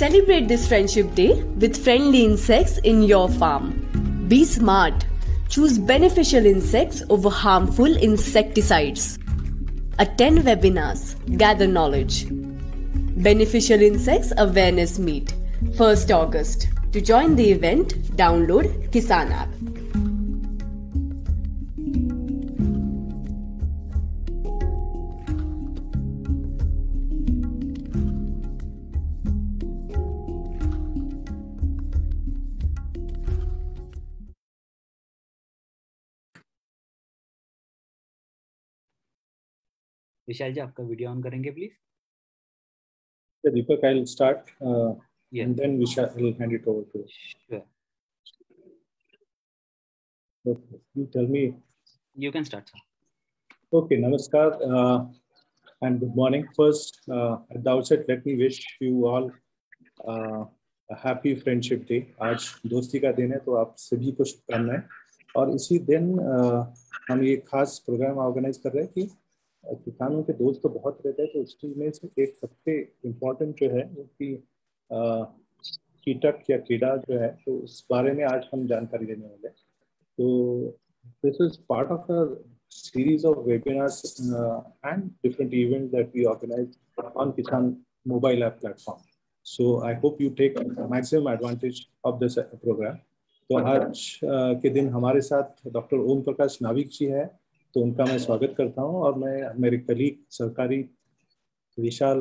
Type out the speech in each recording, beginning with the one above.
Celebrate this Friendship Day with friendly insects in your farm. Be smart. Choose beneficial insects over harmful insecticides. Attend webinars. Gather knowledge. Beneficial Insects Awareness Meet, 1st August. To join the event, download Kisan app. Vishal ji आपका video on करेंगे please Deepak I start and then okay नमस्कार and good morning first at the outset let me wish you all happy friendship day आज दोस्ती का दिन है तो आप सभी को शुभकामनाएं और इसी दिन uh, हम ये खास प्रोग्राम ऑर्गेनाइज कर रहे हैं कि किसानों के दोस्त तो बहुत रहते हैं तो उस चीज में से एक सबसे इम्पोर्टेंट जो है उसकी कीटक या कीड़ा जो है तो उस बारे में आज हम जानकारी देने वाले तो this is part of a series of webinars and different event that we organise on Kisan mobile app platform so I hope you take maximum advantage of this programme तो आज के दिन हमारे साथ डॉक्टर ओम प्रकाश नाविक जी है तो उनका मैं स्वागत करता हूं और मैं मेरे कलीग सरकारी विशाल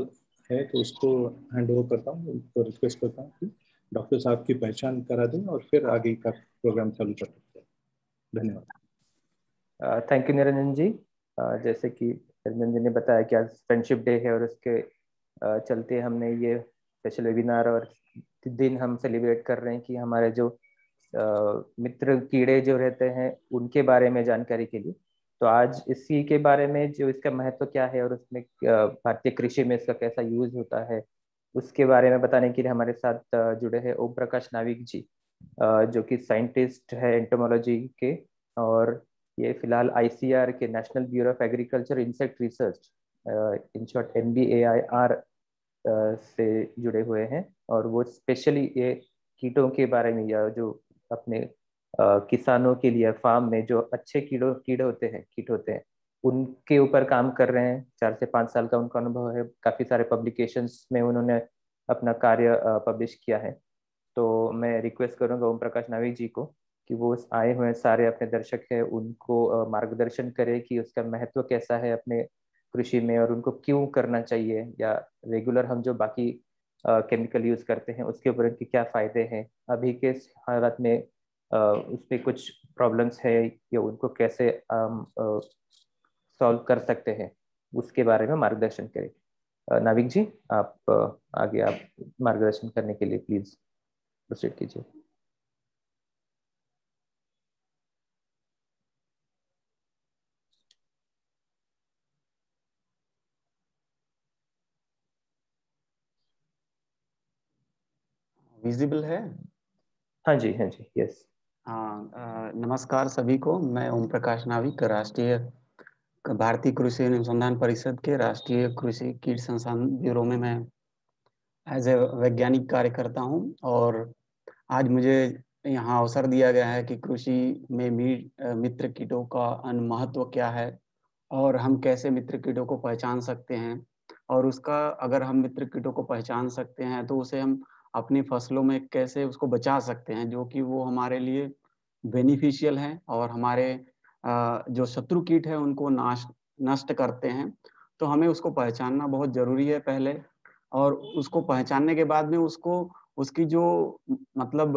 है तो उसको हैंड ओवर करता हूं उनको रिक्वेस्ट करता हूं कि डॉक्टर साहब की पहचान करा दें और फिर आगे का प्रोग्राम चालू कर सकते हैं धन्यवाद thank you Niranjan ji uh, जैसे कि निरंजन जी ने बताया कि आज फ्रेंडशिप डे है और उसके uh, चलते हमने ये स्पेशल वेबिनार और दिन हम सेलिब्रेट कर रहे हैं कि हमारे जो uh, मित्र कीड़े जो रहते हैं उनके बारे में जानकारी के लिए तो आज इसी के बारे में जो इसका महत्व क्या है और उसमें भारतीय कृषि में इसका कैसा यूज होता है उसके बारे में बताने के लिए हमारे साथ जुड़े हैं ओम प्रकाश नाविक जी जो कि साइंटिस्ट है एंटोमोलॉजी के और ये फिलहाल आईसीआर के national bureau of agriculture insect research in short M B A I R से जुड़े हुए हैं और वो स्पेशली ये कीटों के बारे में या जो अपने किसानों के लिए फार्म में जो अच्छे कीड़ों कीड़े होते हैं कीट होते हैं उनके ऊपर काम कर रहे हैं चार से पाँच साल का उनका अनुभव है काफ़ी सारे पब्लिकेशंस में उन्होंने अपना कार्य पब्लिश किया है तो मैं रिक्वेस्ट करूंगा ओम प्रकाश नाविक जी को कि वो आए हुए सारे अपने दर्शक हैं उनको मार्गदर्शन करें कि उसका महत्व कैसा है अपने कृषि में और उनको क्यों करना चाहिए या रेगुलर हम जो बाकी केमिकल यूज़ करते हैं उसके ऊपर उनके क्या फ़ायदे हैं अभी के हालात में उसपे कुछ प्रॉब्लम्स है या उनको कैसे सॉल्व कर सकते हैं उसके बारे में मार्गदर्शन करें नाविक जी आप आगे आप मार्गदर्शन करने के लिए प्लीज प्रोसीड कीजिए विजिबल है हाँ जी हाँ जी यस हाँ नमस्कार सभी को मैं ओम प्रकाश नाविक राष्ट्रीय भारतीय कृषि अनुसंधान परिषद के राष्ट्रीय कृषि कीट संसाधन ब्यूरो में मैं एज ए वैज्ञानिक कार्य करता हूँ और आज मुझे यहाँ अवसर दिया गया है कि कृषि में मित्र कीटों का अन महत्व क्या है और हम कैसे मित्र कीटों को पहचान सकते हैं और उसका अगर हम मित्र कीटों को पहचान सकते हैं तो उसे हम अपनी फसलों में कैसे उसको बचा सकते हैं जो कि वो हमारे लिए बेनिफिशियल है और हमारे जो शत्रु कीट है उनको नाश नष्ट करते हैं तो हमें उसको पहचानना बहुत जरूरी है पहले और उसको पहचानने के बाद में उसको उसकी जो मतलब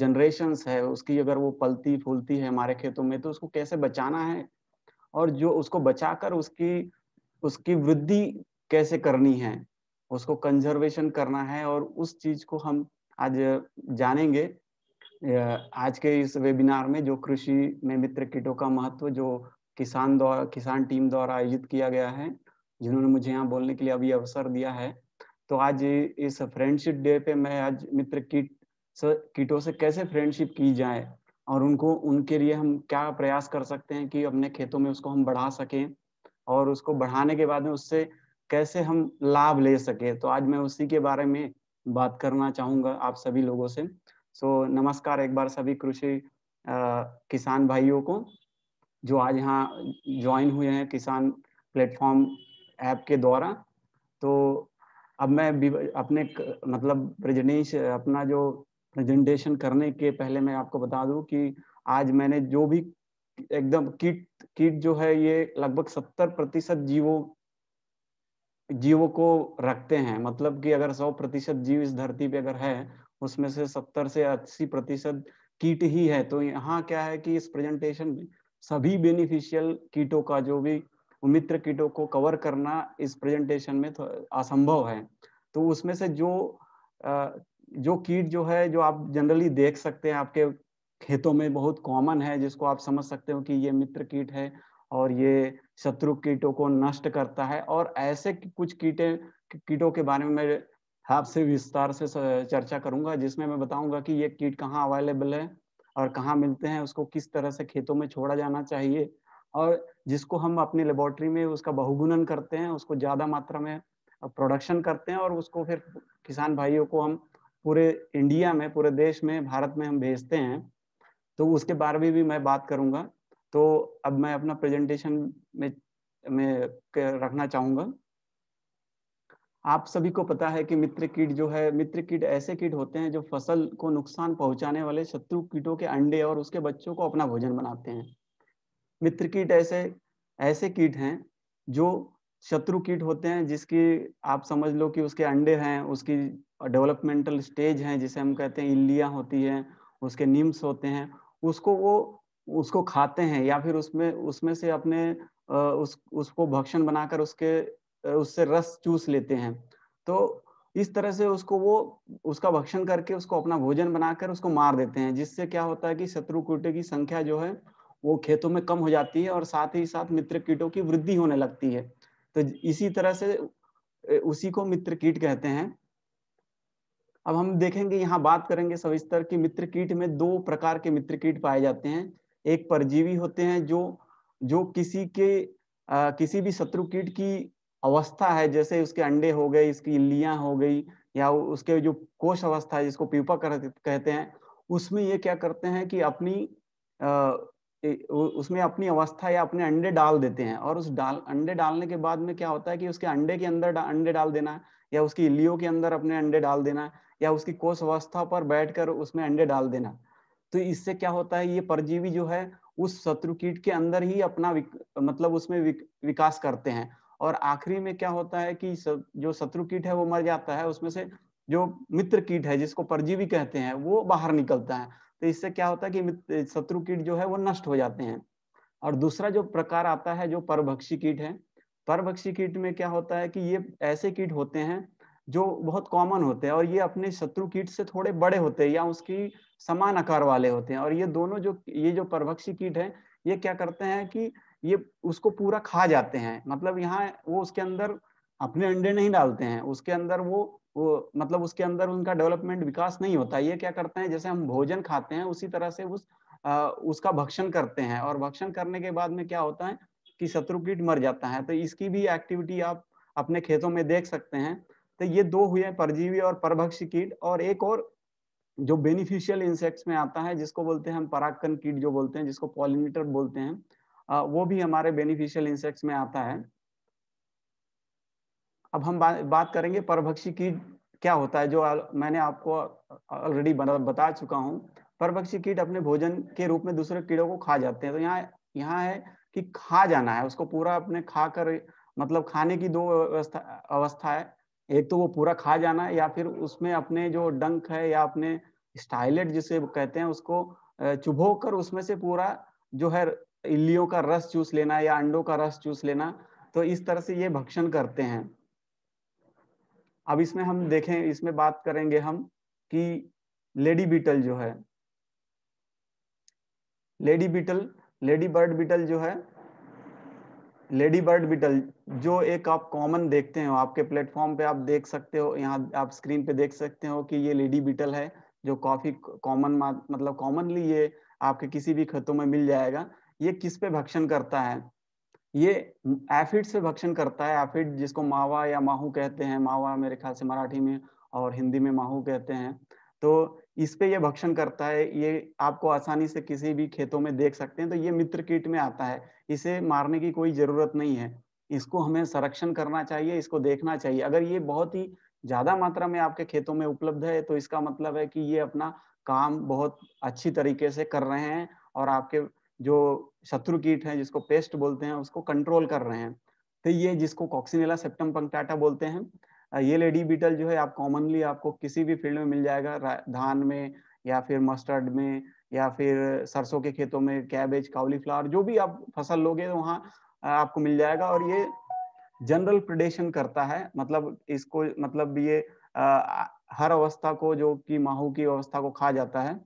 जनरेशन है उसकी अगर वो पलती फूलती है हमारे खेतों में तो उसको कैसे बचाना है और जो उसको बचाकर उसकी उसकी वृद्धि कैसे करनी है उसको कंजर्वेशन करना है और उस चीज को हम आज जानेंगे आज के इस वेबिनार में जो कृषि में मित्र किटों का महत्व जो किसान द्वारा किसान टीम द्वारा आयोजित किया गया है जिन्होंने मुझे यहाँ बोलने के लिए अभी अवसर दिया है तो आज इस फ्रेंडशिप डे पे मैं आज मित्र कीट से कीटों से कैसे फ्रेंडशिप की जाए और उनको उनके लिए हम क्या प्रयास कर सकते हैं कि अपने खेतों में उसको हम बढ़ा सकें और उसको बढ़ाने के बाद में उससे कैसे हम लाभ ले सके तो आज मैं उसी के बारे में बात करना चाहूंगा आप सभी लोगों से सो so, नमस्कार एक बार सभी कृषि किसान भाइयों को जो आज यहाँ ज्वाइन हुए हैं किसान प्लेटफॉर्म ऐप के द्वारा तो अब मैं अपने मतलब प्रजनेश अपना जो प्रेजेंटेशन करने के पहले मैं आपको बता दूं कि आज मैंने जो भी एकदम किट किट जो है ये लगभग सत्तर प्रतिशत जीवों जीवों को रखते हैं मतलब कि अगर सौ प्रतिशत जीव इस धरती पे अगर है उसमें से सत्तर से अस्सी प्रतिशत कीट ही है तो यहाँ क्या है कि इस प्रेजेंटेशन में सभी बेनिफिशियल कीटों का जो भी मित्र कीटों को कवर करना इस प्रेजेंटेशन में असंभव है तो उसमें से जो जो कीट जो है जो आप जनरली देख सकते हैं आपके खेतों में बहुत कॉमन है जिसको आप समझ सकते हो कि ये मित्र कीट है और ये शत्रु कीटों को नष्ट करता है और ऐसे कुछ कीटे कीटों के बारे में मैं आपसे विस्तार से चर्चा करूंगा जिसमें मैं बताऊंगा कि ये कीट कहाँ अवेलेबल है और कहाँ मिलते हैं उसको किस तरह से खेतों में छोड़ा जाना चाहिए और जिसको हम अपनी लेबोरेटरी में उसका बहुगुणन करते हैं उसको ज़्यादा मात्रा में प्रोडक्शन करते हैं और उसको फिर किसान भाइयों को हम पूरे इंडिया में पूरे देश में भारत में हम भेजते हैं तो उसके बारे में भी मैं बात करूंगा तो अब मैं अपना प्रेजेंटेशन में मैं रखना चाहूंगा आप सभी को पता है कि मित्र कीट जो है मित्र कीट ऐसे कीट होते हैं जो फसल को नुकसान पहुंचाने वाले शत्रु कीटों के अंडे और उसके बच्चों को अपना भोजन बनाते हैं मित्र कीट ऐसे ऐसे कीट हैं जो शत्रु कीट होते हैं जिसकी आप समझ लो कि उसके अंडे हैं उसकी डेवलपमेंटल स्टेज है जिसे हम कहते हैं इलिया होती है उसके निम्स होते हैं उसको वो उसको खाते हैं या फिर उसमें उसमें से अपने उस उसको भक्षण बनाकर उसके उससे रस चूस लेते हैं तो इस तरह से उसको वो उसका भक्षण करके उसको अपना भोजन बनाकर उसको मार देते हैं जिससे क्या होता है कि शत्रु कीटों की संख्या जो है वो खेतों में कम हो जाती है और साथ ही साथ मित्र कीटों की वृद्धि होने लगती है तो इसी तरह से उसी को मित्र कीट कहते हैं अब हम देखेंगे यहाँ बात करेंगे सविस्तर की मित्र कीट में दो प्रकार के मित्र कीट पाए जाते हैं एक परजीवी होते हैं जो जो किसी के आ, किसी भी शत्रु कीट की अवस्था है जैसे उसके अंडे हो गए इसकी इल्लियाँ हो गई या उसके जो कोष अवस्था है जिसको पीपा कर, कहते हैं उसमें ये क्या करते हैं कि अपनी आ, उसमें अपनी अवस्था या अपने अंडे डाल देते हैं और उस डाल अंडे डालने के बाद में क्या होता है कि उसके अंडे के अंदर डा, अंडे डाल देना या उसकी इल्लियों के अंदर अपने अंडे डाल देना या उसकी कोष अवस्था पर बैठकर उसमें अंडे डाल देना तो इससे क्या होता है ये परजीवी जो है उस शत्रु कीट के अंदर ही अपना विक, मतलब उसमें विक, विकास करते हैं और आखिरी में क्या होता है कि जो शत्रु कीट है वो मर जाता है उसमें से जो मित्र कीट है जिसको परजीवी कहते हैं वो बाहर निकलता है तो इससे क्या होता है कि शत्रु कीट जो है वो नष्ट हो जाते हैं और दूसरा जो प्रकार आता है जो परभक्षी कीट है परभक्षी कीट में क्या होता है कि ये ऐसे कीट होते हैं जो बहुत कॉमन होते हैं और ये अपने शत्रु कीट से थोड़े बड़े होते हैं या उसकी समान आकार वाले होते हैं और ये दोनों जो ये जो परभक्षी कीट है ये क्या करते हैं कि ये उसको पूरा खा जाते हैं मतलब यहाँ वो उसके अंदर अपने अंडे नहीं डालते हैं उसके अंदर वो वो मतलब उसके अंदर उनका डेवलपमेंट विकास नहीं होता ये क्या करते हैं जैसे हम भोजन खाते हैं उसी तरह से उस आ, उसका भक्षण करते हैं और भक्षण करने के बाद में क्या होता है कि शत्रु कीट मर जाता है तो इसकी भी एक्टिविटी आप अपने खेतों में देख सकते हैं तो ये दो हुए परजीवी और परभक्षी कीट और एक और जो बेनिफिशियल इंसेक्ट्स में आता है जिसको बोलते हैं हम परागकन कीट जो बोलते हैं जिसको पॉलिनेटर बोलते हैं वो भी हमारे बेनिफिशियल इंसेक्ट्स में आता है अब हम बा, बात करेंगे परभक्षी कीट क्या होता है जो आ, मैंने आपको ऑलरेडी बता चुका हूँ परभक्षी कीट अपने भोजन के रूप में दूसरे कीड़ों को खा जाते हैं तो यहाँ यहाँ है कि खा जाना है उसको पूरा अपने खा कर मतलब खाने की दो अवस्था अवस्था है एक तो वो पूरा खा जाना या फिर उसमें अपने जो डंक है या अपने स्टाइलेट जिसे कहते हैं उसको चुभो कर उसमें से पूरा जो है इल्लियों का रस चूस लेना या अंडों का रस चूस लेना तो इस तरह से ये भक्षण करते हैं अब इसमें हम देखें इसमें बात करेंगे हम कि लेडी बीटल जो है lady beetle lady bird beetle जो है लेडी बर्ड बीटल जो एक आप कॉमन देखते हो आपके प्लेटफॉर्म पे आप देख सकते हो यहाँ आप स्क्रीन पे देख सकते हो कि ये लेडी बीटल है जो काफी कॉमन मतलब कॉमनली ये आपके किसी भी खेतों में मिल जाएगा ये किस पे भक्षण करता है ये एफिड से भक्षण करता है एफिड जिसको मावा या माहू कहते हैं मावा मेरे ख्याल से मराठी में और हिंदी में माहू कहते हैं तो इस पे ये भक्षण करता है ये आपको आसानी से किसी भी खेतों में देख सकते हैं तो ये मित्र कीट में आता है इसे मारने की कोई जरूरत नहीं है इसको हमें संरक्षण करना चाहिए इसको देखना चाहिए अगर ये बहुत ही ज्यादा मात्रा में आपके खेतों में उपलब्ध है तो इसका मतलब है कि ये अपना काम बहुत अच्छी तरीके से कर रहे हैं और आपके जो शत्रु कीट है जिसको पेस्ट बोलते हैं उसको कंट्रोल कर रहे हैं तो ये जिसको कॉक्सिनेला सेप्टम पंक्टाटा बोलते हैं ये लेडी बीटल जो है आप कॉमनली आपको किसी भी फील्ड में मिल जाएगा धान में या फिर मस्टर्ड में या फिर सरसों के खेतों में कैबेज कावली फ्लावर जो भी आप फसल लोगे तो वहाँ आपको मिल जाएगा और ये जनरल प्रिडेशन करता है मतलब इसको मतलब ये आ, हर अवस्था को जो कि माहू की अवस्था को खा जाता है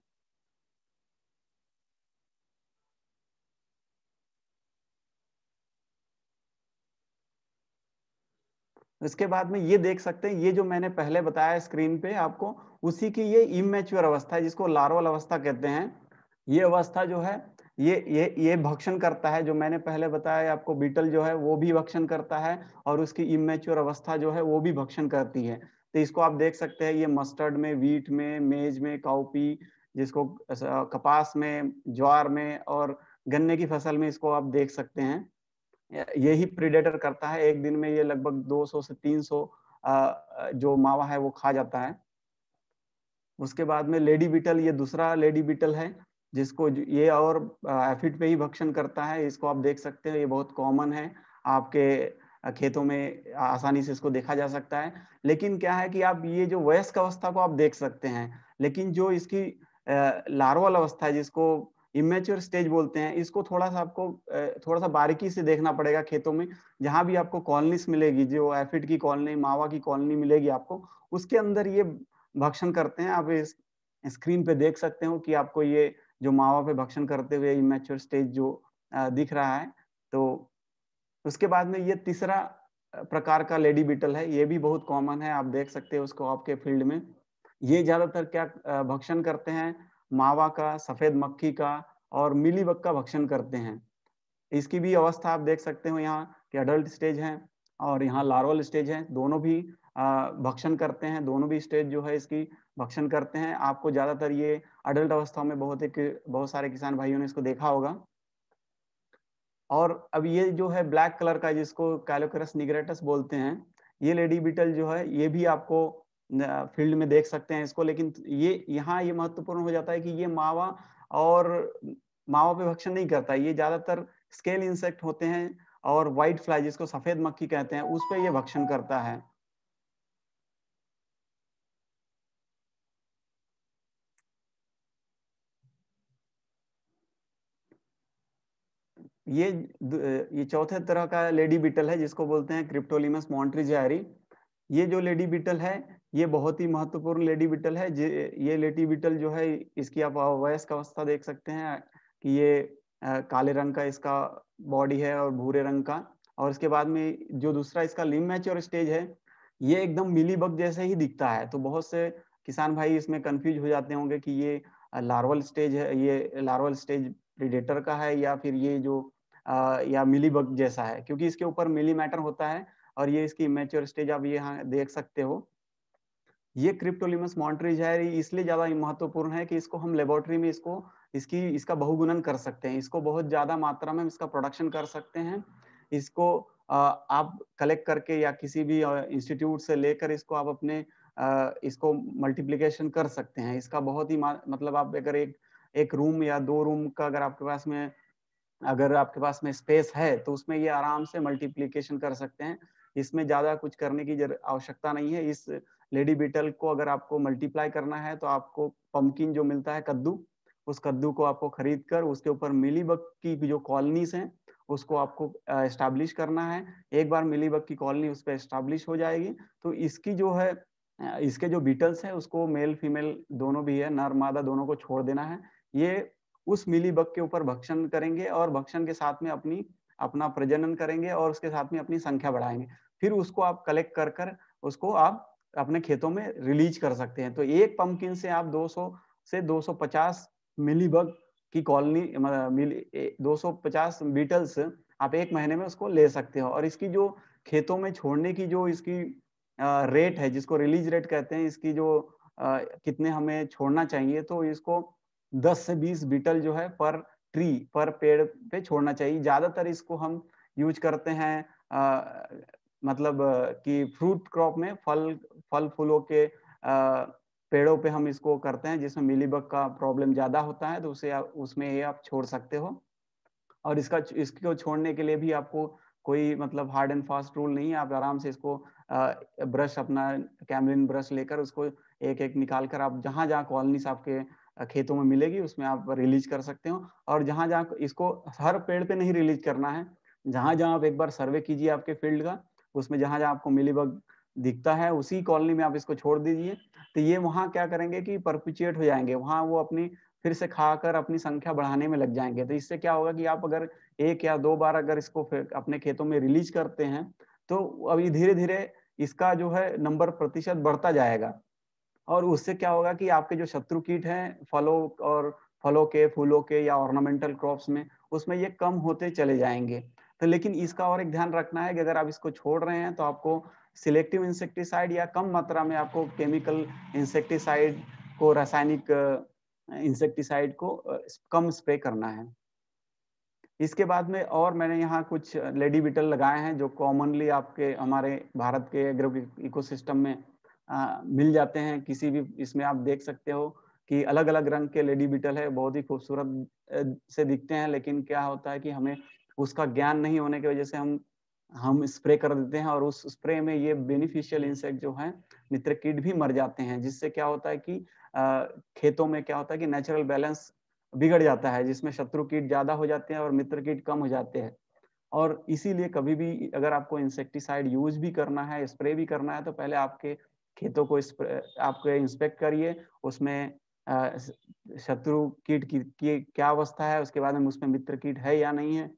इसके बाद में ये देख सकते हैं ये जो मैंने पहले बताया स्क्रीन पे आपको उसी की ये इमेच्योर अवस्था है जिसको लार्वल अवस्था कहते हैं ये अवस्था जो है ये ये ये भक्षण करता है जो मैंने पहले बताया आपको बीटल जो है वो भी भक्षण करता है और उसकी इमेच्योर अवस्था जो है वो भी भक्षण करती है तो इसको आप देख सकते हैं ये मस्टर्ड में वीट में मेज में काउपी जिसको कपास में ज्वार में और गन्ने की फसल में इसको आप देख सकते हैं यही प्रिडेटर करता है एक दिन में ये लगभग 200 से 300 जो मावा है वो खा जाता है उसके बाद में लेडी बीटल ये दूसरा लेडी बीटल है जिसको ये और एफिड पे ही भक्षण करता है इसको आप देख सकते हो ये बहुत कॉमन है आपके खेतों में आसानी से इसको देखा जा सकता है लेकिन क्या है कि आप ये जो वयस्क अवस्था को आप देख सकते हैं लेकिन जो इसकी लार्वल अवस्था है जिसको इमेच्योर स्टेज बोलते हैं इसको थोड़ा सा आपको थोड़ा सा बारीकी से देखना पड़ेगा खेतों में जहां भी आपको कॉलोनीस मिलेगी जो एफिड की कॉलोनी मावा की कॉलोनी मिलेगी आपको उसके अंदर ये भक्षण करते हैं आप इस स्क्रीन पे देख सकते हो कि आपको ये जो मावा पे भक्षण करते हुए इमेच्योर स्टेज जो दिख रहा है तो उसके बाद में ये तीसरा प्रकार का लेडी बीटल है ये भी बहुत कॉमन है आप देख सकते हैं उसको आपके फील्ड में ये ज्यादातर क्या भक्षण करते हैं मावा का सफेद मक्खी का और बक का भक्षण करते हैं इसकी भी अवस्था आप देख सकते हो यहाँ कि अडल्ट स्टेज है और यहाँ लार्वल स्टेज है दोनों भी भक्षण करते हैं दोनों भी स्टेज जो है इसकी भक्षण करते हैं आपको ज्यादातर ये अडल्ट अवस्था में बहुत एक बहुत सारे किसान भाइयों ने इसको देखा होगा और अब ये जो है ब्लैक कलर का जिसको कैलोकरस निग्रेटस बोलते हैं ये लेडी बीटल जो है ये भी आपको फील्ड में देख सकते हैं इसको लेकिन ये यहाँ ये महत्वपूर्ण हो जाता है कि ये मावा और मावा पे भक्षण नहीं करता ये ज्यादातर स्केल इंसेक्ट होते हैं और व्हाइट फ्लाई जिसको सफेद मक्खी कहते हैं उस पर यह भक्षण करता है ये ये चौथे तरह का लेडी बीटल है जिसको बोलते हैं क्रिप्टोलिमस मॉन्ट्रीजारी ये जो लेडी बीटल है ये बहुत ही महत्वपूर्ण लेडी बीटल है ये लेडी बीटल जो है इसकी आप वयस्क अवस्था देख सकते हैं कि ये काले रंग का इसका बॉडी है और भूरे रंग का और इसके बाद में जो दूसरा इसका लिम मैच और स्टेज है ये एकदम मिली बग जैसे ही दिखता है तो बहुत से किसान भाई इसमें कंफ्यूज हो जाते होंगे कि ये लार्वल स्टेज है ये लार्वल स्टेज प्रिडेटर का है या फिर ये जो या मिली बग जैसा है क्योंकि इसके ऊपर मिली मैटर होता है और ये इसकी इमेच्योर स्टेज आप यहाँ देख सकते हो ये क्रिप्टोलिमस मॉन्ट्रीज है इसलिए ज्यादा महत्वपूर्ण है कि इसको हम लेबोरेटरी में इसको इसकी इसका बहुगुणन कर सकते हैं इसको बहुत ज्यादा मात्रा में इसका प्रोडक्शन कर सकते हैं इसको आप कलेक्ट करके या किसी भी इंस्टीट्यूट से लेकर इसको आप अपने इसको मल्टीप्लीकेशन कर सकते हैं इसका बहुत ही मतलब आप अगर एक एक रूम या दो रूम का अगर आपके पास में अगर आपके पास में स्पेस है तो उसमें ये आराम से मल्टीप्लीकेशन कर सकते हैं इसमें ज्यादा कुछ करने की आवश्यकता नहीं है इस लेडी बीटल को अगर आपको मल्टीप्लाई करना है तो आपको पंपकिन जो मिलता है कद्दू उस कद्दू को आपको खरीद कर उसके ऊपर मिलीबग की जो कॉलोनीस हैं उसको आपको एस्टाब्लिश करना है एक बार मिलीबग की कॉलोनी उस पर एस्टाब्लिश हो जाएगी तो इसकी जो है इसके जो बीटल्स हैं उसको मेल फीमेल दोनों भी है नर मादा दोनों को छोड़ देना है ये उस मिली बग के ऊपर भक्षण करेंगे और भक्षण के साथ में अपनी अपना प्रजनन करेंगे और उसके साथ में अपनी संख्या बढ़ाएंगे फिर उसको आप कलेक्ट कर कर उसको आप अपने खेतों में रिलीज कर सकते हैं तो एक पंपकिन से आप 200 से 250 मिली बग की कॉलोनी दो सौ पचास बीटल्स आप एक महीने में उसको ले सकते हो और इसकी जो खेतों में छोड़ने की जो इसकी रेट है जिसको रिलीज रेट कहते हैं इसकी जो कितने हमें छोड़ना चाहिए तो इसको 10 से 20 बीटल जो है पर ट्री पर पेड़ पे छोड़ना चाहिए ज्यादातर इसको हम यूज करते हैं आ, मतलब कि फ्रूट क्रॉप में फल फल फूलों के आ, पेड़ों पे हम इसको करते हैं जिसमें मिलीबग का प्रॉब्लम ज्यादा होता है तो उसे आ, उसमें ये आप छोड़ सकते हो और इसका इसको छोड़ने के लिए भी आपको कोई मतलब हार्ड एंड फास्ट रूल नहीं है आप आराम से इसको आ, ब्रश अपना कैमलिन ब्रश लेकर उसको एक एक निकाल कर आप जहाँ जहाँ कॉलोनी आपके खेतों में मिलेगी उसमें आप रिलीज कर सकते हो और जहां जहां इसको हर पेड़ पे नहीं रिलीज करना है जहां जहां आप एक बार सर्वे कीजिए आपके फील्ड का उसमें जहां जहां आपको मिली दिखता है उसी कॉलोनी में आप इसको छोड़ दीजिए तो ये वहाँ क्या करेंगे कि परपिचुएट हो जाएंगे वहाँ वो अपनी फिर से खाकर अपनी संख्या बढ़ाने में लग जाएंगे तो इससे क्या होगा कि आप अगर एक या दो बार अगर इसको अपने खेतों में रिलीज करते हैं तो अभी धीरे धीरे इसका जो है नंबर प्रतिशत बढ़ता जाएगा और उससे क्या होगा कि आपके जो शत्रु कीट हैं फलों और फलों के फूलों के या ऑर्नामेंटल क्रॉप्स में उसमें ये कम होते चले जाएंगे तो लेकिन इसका और एक ध्यान रखना है कि अगर आप इसको छोड़ रहे हैं तो आपको सिलेक्टिव इंसेक्टिसाइड या कम मात्रा में आपको केमिकल इंसेक्टिसाइड को रासायनिक इंसेक्टिसाइड को कम स्प्रे करना है इसके बाद में और मैंने यहाँ कुछ लेडी बिटल लगाए हैं जो कॉमनली आपके हमारे भारत के एग्रो इकोसिस्टम में मिल जाते हैं किसी भी इसमें आप देख सकते हो कि अलग अलग रंग के लेडी बीटल है बहुत ही खूबसूरत से दिखते हैं लेकिन क्या होता है कि हमें उसका ज्ञान नहीं होने की वजह से हम हम स्प्रे कर देते हैं और उस स्प्रे में ये बेनिफिशियल इंसेक्ट जो है मित्र कीट भी मर जाते हैं जिससे क्या होता है कि खेतों में क्या होता है कि नेचुरल बैलेंस बिगड़ जाता है जिसमें शत्रु कीट ज्यादा हो जाते हैं और मित्र कीट कम हो जाते हैं और इसीलिए कभी भी अगर आपको इंसेक्टिसाइड यूज भी करना है स्प्रे भी करना है तो पहले आपके खेतों को इस आपके इंस्पेक्ट करिए उसमें शत्रु कीट की, की क्या अवस्था है उसके बाद में उसमें मित्र कीट है या नहीं है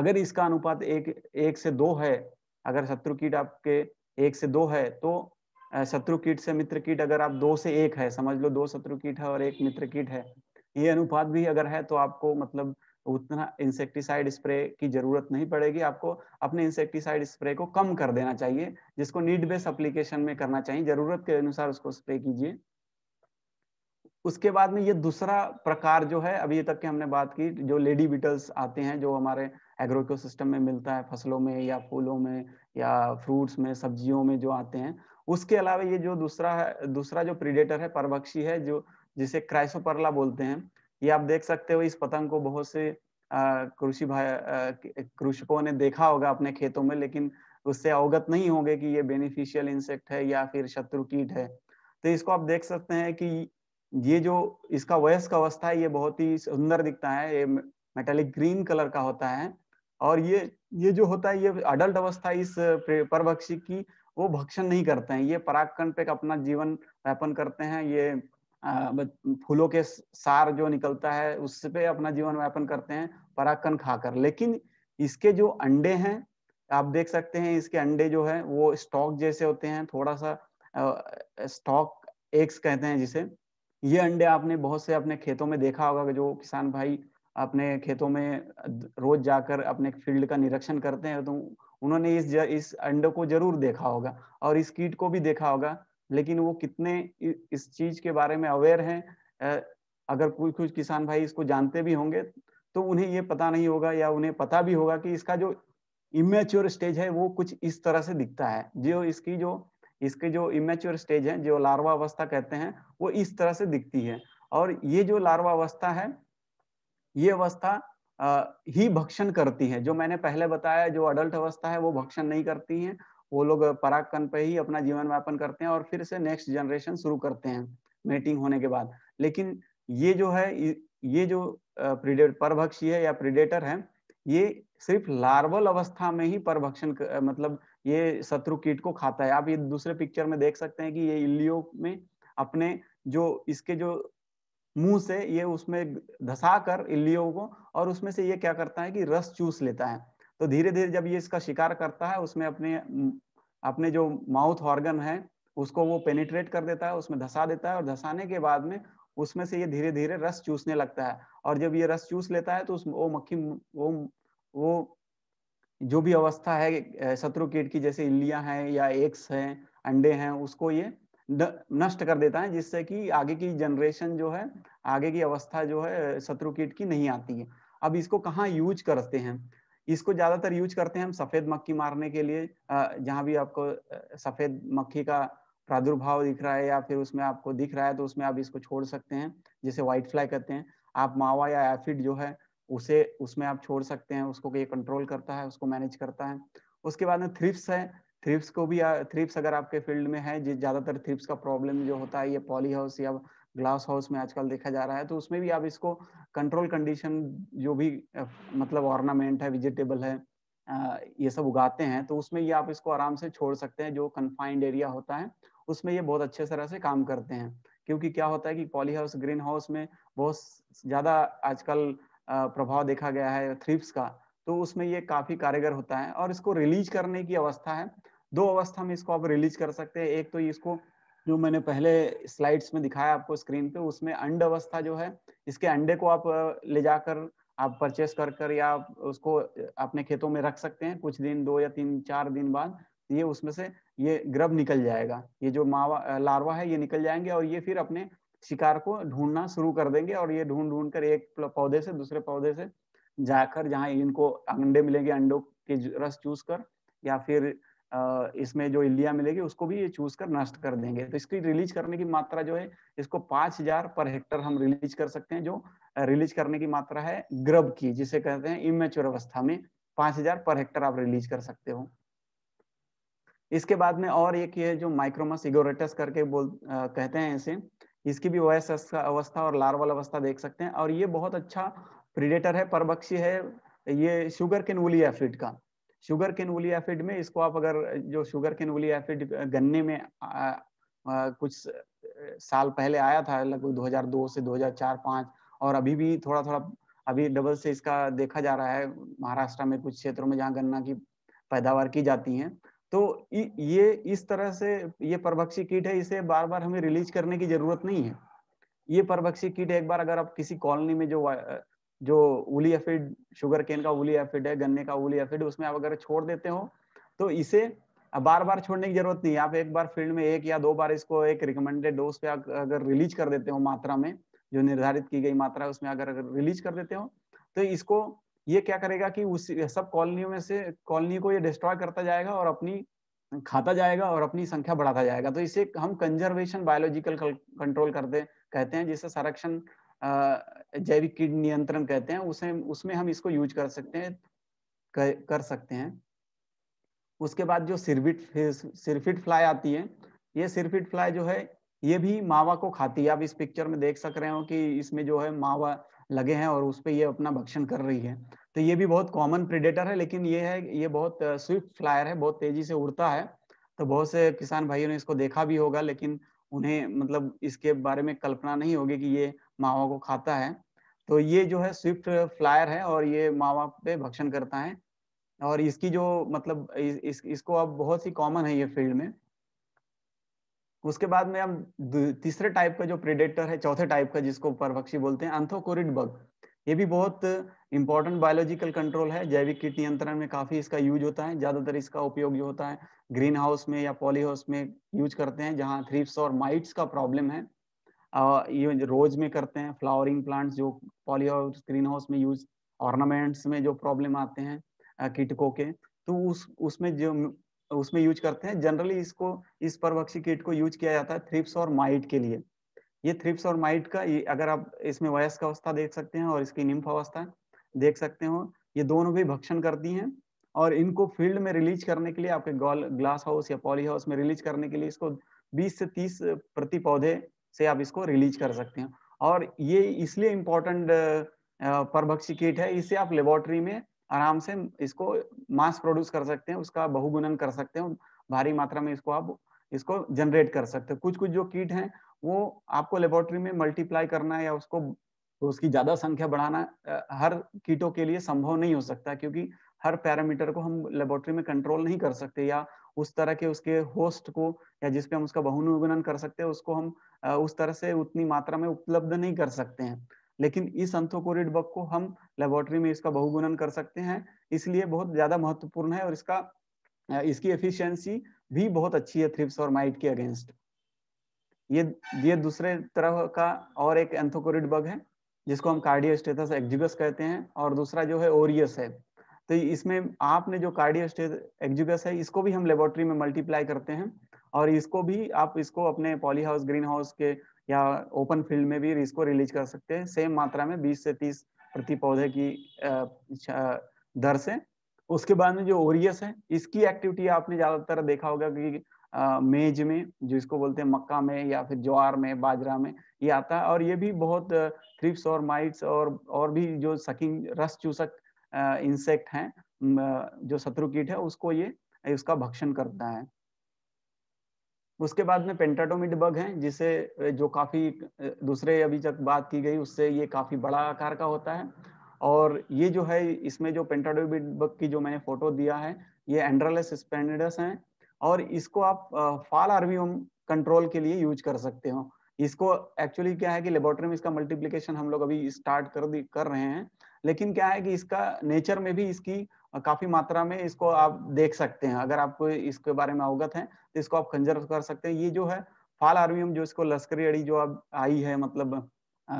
अगर इसका अनुपात एक एक से दो है अगर शत्रु कीट आपके एक से दो है तो शत्रु कीट से मित्र कीट अगर आप दो से एक है समझ लो दो शत्रु कीट है और एक मित्र कीट है ये अनुपात भी अगर है तो आपको मतलब उतना इंसेक्टिसाइड स्प्रे की जरूरत नहीं पड़ेगी आपको अपने इंसेक्टिसाइड स्प्रे को कम कर देना चाहिए जिसको नीड बेस अप्लीकेशन में करना चाहिए जरूरत के अनुसार उसको स्प्रे कीजिए उसके बाद में ये दूसरा प्रकार जो है अभी तक के हमने बात की जो लेडी बीटल्स आते हैं जो हमारे एग्रोको सिस्टम में मिलता है फसलों में या फूलों में या फ्रूट्स में सब्जियों में जो आते हैं उसके अलावा ये जो दूसरा है दूसरा जो प्रीडेटर है परभक्षी है जो जिसे क्राइसोपरला बोलते हैं ये आप देख सकते हो इस पतंग को बहुत से कृषि भाई कृषकों ने देखा होगा अपने खेतों में लेकिन उससे अवगत नहीं होंगे कि ये बेनिफिशियल इंसेक्ट है या फिर शत्रु कीट है तो इसको आप देख सकते हैं कि ये जो इसका वयस्क अवस्था है ये बहुत ही सुंदर दिखता है ये मेटेलिक ग्रीन कलर का होता है और ये ये जो होता है ये अडल्ट अवस्था इस परभक्षी की वो भक्षण नहीं करते हैं ये पराग पे अपना जीवन व्यापन करते हैं ये फूलों के सार जो निकलता है उससे पे अपना जीवन व्यापन करते हैं पराकन खाकर लेकिन इसके जो अंडे हैं आप देख सकते हैं इसके अंडे जो है वो स्टॉक जैसे होते हैं थोड़ा सा स्टॉक एग्स कहते हैं जिसे ये अंडे आपने बहुत से अपने खेतों में देखा होगा जो किसान भाई अपने खेतों में रोज जाकर अपने फील्ड का निरीक्षण करते हैं तो उन्होंने इस इस अंडे को जरूर देखा होगा और इस कीट को भी देखा होगा लेकिन वो कितने इस चीज के बारे में अवेयर हैं अगर कुछ कुछ किसान भाई इसको जानते भी होंगे तो उन्हें ये पता नहीं होगा या उन्हें पता भी होगा कि इसका जो इमेच्योर स्टेज है वो कुछ इस तरह से दिखता है जो इसकी जो इसके जो इमेच्योर स्टेज है जो लार्वा अवस्था कहते हैं वो इस तरह से दिखती है और ये जो लार्वा अवस्था है ये अवस्था ही भक्षण करती है जो मैंने पहले बताया जो अडल्ट अवस्था है वो भक्षण नहीं करती है वो लोग परागकन पे ही अपना जीवन व्यापन करते हैं और फिर से नेक्स्ट जनरेशन शुरू करते हैं मेटिंग होने के बाद लेकिन ये जो है ये जो परभक्षी है या प्रिडेटर है ये सिर्फ लार्वल अवस्था में ही परभक्षण मतलब ये शत्रु कीट को खाता है आप ये दूसरे पिक्चर में देख सकते हैं कि ये इलियो में अपने जो इसके जो मुंह से ये उसमें धसा कर इलियो को और उसमें से ये क्या करता है कि रस चूस लेता है तो धीरे धीरे जब ये इसका शिकार करता है उसमें अपने अपने जो माउथ ऑर्गन है उसको वो पेनिट्रेट कर देता है उसमें धसा देता है और धसाने के बाद में उसमें से ये धीरे धीरे रस चूसने लगता है और जब ये रस चूस लेता है तो वो मक्खी वो वो जो भी अवस्था है शत्रु कीट की जैसे इल्लियां हैं या एग्स हैं अंडे हैं उसको ये नष्ट कर देता है जिससे कि आगे की जनरेशन जो है आगे की अवस्था जो है शत्रु कीट की नहीं आती है अब इसको कहाँ यूज करते हैं इसको ज्यादातर यूज करते हैं हम सफेद मक्खी मारने के लिए जहां भी आपको सफेद मक्खी का प्रादुर्भाव दिख रहा है या फिर उसमें आपको दिख रहा है तो उसमें आप इसको छोड़ सकते हैं जिसे व्हाइट फ्लाई कहते हैं आप मावा या एफिड जो है उसे उसमें आप छोड़ सकते हैं उसको ये कंट्रोल करता है उसको मैनेज करता है उसके बाद में थ्रिप्स है थ्रिप्स को भी थ्रिप्स अगर आपके फील्ड में है जिस ज़्यादातर थ्रिप्स का प्रॉब्लम जो होता है ये पॉली हाउस या ग्लास हाउस में आजकल देखा जा रहा है तो उसमें भी आप इसको कंट्रोल कंडीशन जो भी मतलब ऑर्नामेंट है वेजिटेबल है ये सब उगाते हैं तो उसमें ये आप इसको आराम से छोड़ सकते हैं जो कन्फाइंड एरिया होता है उसमें ये बहुत अच्छे तरह से काम करते हैं क्योंकि क्या होता है कि पॉली हाउस ग्रीन हाउस में बहुत ज्यादा आजकल प्रभाव देखा गया है थ्रिप्स का तो उसमें ये काफी कारगर होता है और इसको रिलीज करने की अवस्था है दो अवस्था में इसको आप रिलीज कर सकते हैं एक तो इसको जो मैंने पहले स्लाइड्स में दिखाया आपको स्क्रीन पे उसमें अंड अवस्था जो है इसके अंडे को आप ले जाकर आप परचेस कर कर या उसको अपने खेतों में रख सकते हैं कुछ दिन दो या तीन चार दिन बाद ये उसमें से ये ग्रब निकल जाएगा ये जो मावा लार्वा है ये निकल जाएंगे और ये फिर अपने शिकार को ढूंढना शुरू कर देंगे और ये ढूंढ ढूंढ कर एक पौधे से दूसरे पौधे से जाकर जहाँ इनको अंडे मिलेंगे अंडों के रस चूस कर या फिर इसमें जो इलिया मिलेगी उसको भी ये चूज कर नष्ट कर देंगे तो इसकी रिलीज करने की मात्रा जो है इसको पांच हजार पर हेक्टर हम रिलीज कर सकते हैं जो रिलीज करने की मात्रा है ग्रब की जिसे कहते हैं इमेच्योर अवस्था में पांच हजार पर हेक्टर आप रिलीज कर सकते हो इसके बाद में और एक ये जो माइक्रोमस इगोरेटस करके बोल आ, कहते हैं इसे इसकी भी वयस अवस्था और लार्वल अवस्था देख सकते हैं और ये बहुत अच्छा प्रीडेटर है परबक्षी है ये शुगर केन वुलिया फीड का शुगर केन एफिड में इसको आप अगर जो शुगर केनोली एफिड गन्ने में आ, आ, आ, कुछ साल पहले आया था लगभग 2002 से 2004-5 और अभी भी थोड़ा थोड़ा अभी डबल से इसका देखा जा रहा है महाराष्ट्र में कुछ क्षेत्रों में जहाँ गन्ना की पैदावार की जाती है तो ये इस तरह से ये परभक्षी कीट है इसे बार बार हमें रिलीज करने की जरूरत नहीं है ये परभक्षी कीट एक बार अगर आप किसी कॉलोनी में जो जो उली एफिड शुगर केन का उली एफिड है गन्ने का उली एफिड उसमें आप अगर छोड़ देते हो तो इसे बार बार छोड़ने की जरूरत नहीं है आप एक बार फील्ड में एक या दो बार इसको एक रिकमेंडेड डोज पे अगर रिलीज कर देते हो मात्रा में जो निर्धारित की गई मात्रा है उसमें अगर अगर रिलीज कर देते हो तो इसको ये क्या करेगा कि उस सब कॉलोनियों में से कॉलोनी को ये डिस्ट्रॉय करता जाएगा और अपनी खाता जाएगा और अपनी संख्या बढ़ाता जाएगा तो इसे हम कंजर्वेशन बायोलॉजिकल कंट्रोल करते कहते हैं जिसे संरक्षण जैविक कीट नियंत्रण कहते हैं उसे उसमें हम इसको यूज कर सकते हैं कर, सकते हैं उसके बाद जो सिरफिट सिरफिट फ्लाई आती है ये सिरफिट फ्लाई जो है ये भी मावा को खाती है आप इस पिक्चर में देख सक रहे हो कि इसमें जो है मावा लगे हैं और उस पर ये अपना भक्षण कर रही है तो ये भी बहुत कॉमन प्रिडेटर है लेकिन ये है ये बहुत स्विफ्ट फ्लायर है बहुत तेजी से उड़ता है तो बहुत से किसान भाइयों ने इसको देखा भी होगा लेकिन उन्हें मतलब इसके बारे में कल्पना नहीं होगी कि ये मावा को खाता है तो ये जो है स्विफ्ट फ्लायर है और ये मावा पे भक्षण करता है और इसकी जो मतलब इस, इस इसको अब बहुत ही कॉमन है ये फील्ड में उसके बाद में हम तीसरे टाइप का जो प्रिडेक्टर है चौथे टाइप का जिसको परभक्षी बोलते हैं अंथोकोरिड बग ये भी बहुत इंपॉर्टेंट बायोलॉजिकल कंट्रोल है जैविक कीट नियंत्रण में काफी इसका यूज होता है ज्यादातर इसका उपयोग जो होता है ग्रीन हाउस में या पॉली हाउस में यूज करते हैं जहाँ थ्रिप्स और माइट्स का प्रॉब्लम है ये रोज में करते हैं फ्लावरिंग प्लांट्स जो पॉली हाउस ग्रीन हाउस में यूज ऑर्नामेंट्स में जो प्रॉब्लम आते हैं कीटकों के तो उस उसमें जो उसमें यूज करते हैं जनरली इसको इस परभक्षी कीट को यूज किया जाता है थ्रिप्स और माइट के लिए ये थ्रिप्स और माइट का ये अगर आप इसमें वयस्क अवस्था देख सकते हैं और इसकी निम्फ अवस्था देख सकते हो ये दोनों भी भक्षण करती हैं और इनको फील्ड में रिलीज करने के लिए आपके गॉल ग्लास हाउस या पॉली हाउस में रिलीज करने के लिए इसको 20 से 30 प्रति पौधे से आप इसको रिलीज कर सकते हैं और ये इसलिए इम्पोर्टेंट परभक्षी किट है इसे आप लेबोरेटरी में आराम से इसको मास प्रोड्यूस कर सकते हैं उसका बहुगुणन कर सकते हैं भारी मात्रा में इसको आप इसको जनरेट कर सकते हैं कुछ कुछ जो किट हैं वो आपको लेबोरेटरी में मल्टीप्लाई करना है या उसको तो उसकी ज्यादा संख्या बढ़ाना हर कीटों के लिए संभव नहीं हो सकता क्योंकि हर पैरामीटर को हम लेबोरेटरी में कंट्रोल नहीं कर सकते या उस तरह के उसके होस्ट को या जिसपे हम उसका बहुनुगुणन कर सकते हैं उसको हम उस तरह से उतनी मात्रा में उपलब्ध नहीं कर सकते हैं लेकिन इस अंथोकोरिड बग को हम लेबोरेटरी में इसका बहुगुणन कर सकते हैं इसलिए बहुत ज्यादा महत्वपूर्ण है और इसका इसकी एफिशिएंसी भी बहुत अच्छी है थ्रिप्स और माइट के अगेंस्ट ये ये दूसरे तरह का और एक एंथोकोरिड बग है जिसको हम कार्डियोस्टेथस एक्जुगस कहते हैं और दूसरा जो है ओरियस है तो इसमें आपने जो कार्डियोस्टेथ एक्जुगस है इसको भी हम लेबोरेटरी में मल्टीप्लाई करते हैं और इसको भी आप इसको अपने पॉली हाउस ग्रीन हाउस के या ओपन फील्ड में भी इसको रिलीज कर सकते हैं सेम मात्रा में 20 से 30 प्रति पौधे की दर से उसके बाद में जो ओरियस है इसकी एक्टिविटी आपने ज्यादातर देखा होगा कि मेज में जिसको बोलते हैं मक्का में या फिर ज्वार में बाजरा में ये आता है और ये भी बहुत थ्रिप्स और माइट्स और और भी जो सकिंग रस चूसक इंसेक्ट हैं जो शत्रु कीट है उसको ये उसका भक्षण करता है उसके बाद में पेंटाटोमिड बग है जिसे जो काफी दूसरे अभी तक बात की गई उससे ये काफी बड़ा आकार का होता है और ये जो है इसमें जो पेंटाटोमिड बग की जो मैंने फोटो दिया है ये एंड्रलेस स्पेंडस है और इसको आप फाल आर्मियम कंट्रोल के लिए यूज कर सकते हो इसको एक्चुअली क्या है कि लेबोरेटरी में इसका मल्टीप्लीकेशन हम लोग अभी स्टार्ट कर दी कर रहे हैं लेकिन क्या है कि इसका नेचर में भी इसकी काफी मात्रा में इसको आप देख सकते हैं अगर आपको इसके बारे में अवगत है तो इसको आप कंजर्व कर सकते हैं ये जो है फाल आर्मियम जो इसको लश्करी अड़ी जो अब आई है मतलब आ,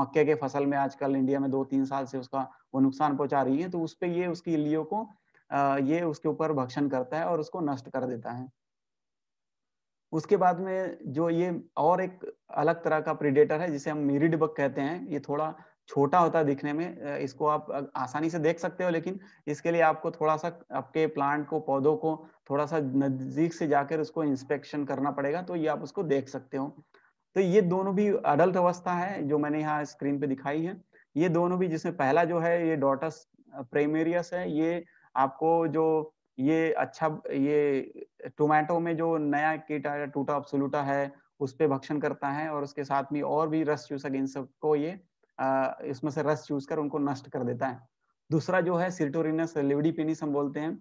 मक्के के फसल में आजकल इंडिया में दो तीन साल से उसका वो नुकसान पहुंचा रही है तो उस पर ये उसकी इलियों को आ, ये उसके ऊपर भक्षण करता है और उसको नष्ट कर देता है उसके बाद में जो ये और एक अलग तरह का प्रिडेटर है जिसे हम मिरिड बग कहते हैं ये थोड़ा छोटा होता है दिखने में इसको आप आसानी से देख सकते हो लेकिन इसके लिए आपको थोड़ा सा आपके प्लांट को पौधों को थोड़ा सा नजदीक से जाकर उसको इंस्पेक्शन करना पड़ेगा तो ये आप उसको देख सकते हो तो ये दोनों भी अडल्ट अवस्था है जो मैंने यहाँ स्क्रीन पे दिखाई है ये दोनों भी जिसमें पहला जो है ये डॉटस प्रेमेरियस है ये आपको जो ये अच्छा ये टोमेटो में जो नया कीट टूटा सुलूटा है उस पर भक्षण करता है और उसके साथ में और भी रस चूसक इन सबको ये इसमें से रस चूज कर उनको नष्ट कर देता है दूसरा जो है सिरटोरिनस लिवडी पेनिस हम बोलते हैं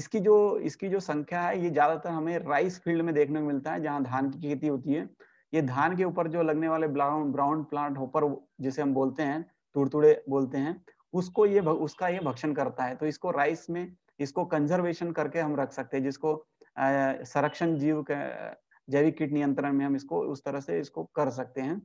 इसकी जो इसकी जो संख्या है ये ज्यादातर हमें राइस फील्ड में देखने को मिलता है जहाँ धान की खेती होती है ये धान के ऊपर जो लगने वाले ब्राउन ब्राउन प्लांट होपर जिसे हम बोलते हैं तुड़तुड़े बोलते हैं उसको ये उसका ये भक्षण करता है तो इसको राइस में इसको कंजर्वेशन करके हम रख सकते हैं जिसको संरक्षण जीव जैविक कीट नियंत्रण में हम इसको उस तरह से इसको कर सकते हैं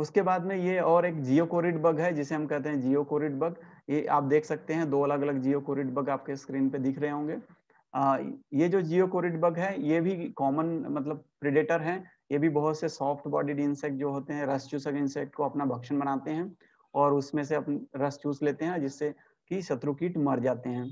उसके बाद में ये और एक जियो कोरिड बग है जिसे हम कहते हैं जियो कोरिड बग ये आप देख सकते हैं दो अलग अलग जियो कोरिड बग आपके स्क्रीन पे दिख रहे होंगे आ, ये जो जियो कोरिड बग है ये भी कॉमन मतलब प्रिडेटर हैं ये भी बहुत से सॉफ्ट बॉडीड इंसेक्ट जो होते हैं रस चूसक इंसेक्ट को अपना भक्षण बनाते हैं और उसमें से अपन रस चूस लेते हैं जिससे कि शत्रु कीट मर जाते हैं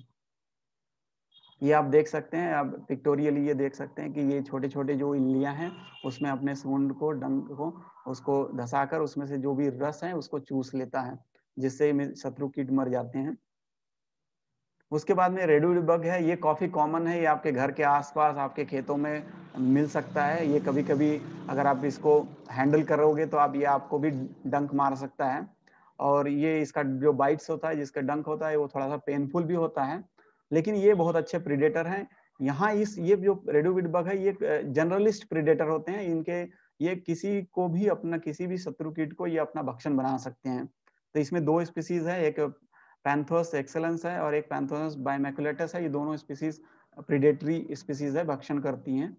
ये आप देख सकते हैं आप पिक्टोरियली ये देख सकते हैं कि ये छोटे छोटे जो इमलियाँ हैं उसमें अपने सूंड को डंक को उसको धसाकर उसमें से जो भी रस है उसको चूस लेता है जिससे शत्रु कीट मर जाते हैं उसके बाद में रेडूल बग है ये काफ़ी कॉमन है ये आपके घर के आसपास आपके खेतों में मिल सकता है ये कभी कभी अगर आप इसको हैंडल करोगे तो आप ये आपको भी डंक मार सकता है और ये इसका जो बाइट्स होता है जिसका डंक होता है वो थोड़ा सा पेनफुल भी होता है लेकिन ये बहुत अच्छे प्रीडेटर हैं यहाँ इस ये जो रेडोविड बग है ये जनरलिस्ट प्रीडेटर होते हैं इनके ये किसी को भी अपना किसी भी शत्रु कीट को ये अपना भक्षण बना सकते हैं तो इसमें दो स्पीसीज है एक पैंथोस एक्सेलेंस है और एक पैंथोस बायमेकुलेटस है ये दोनों स्पीसीज प्रीडेटरी स्पीसीज है भक्षण करती हैं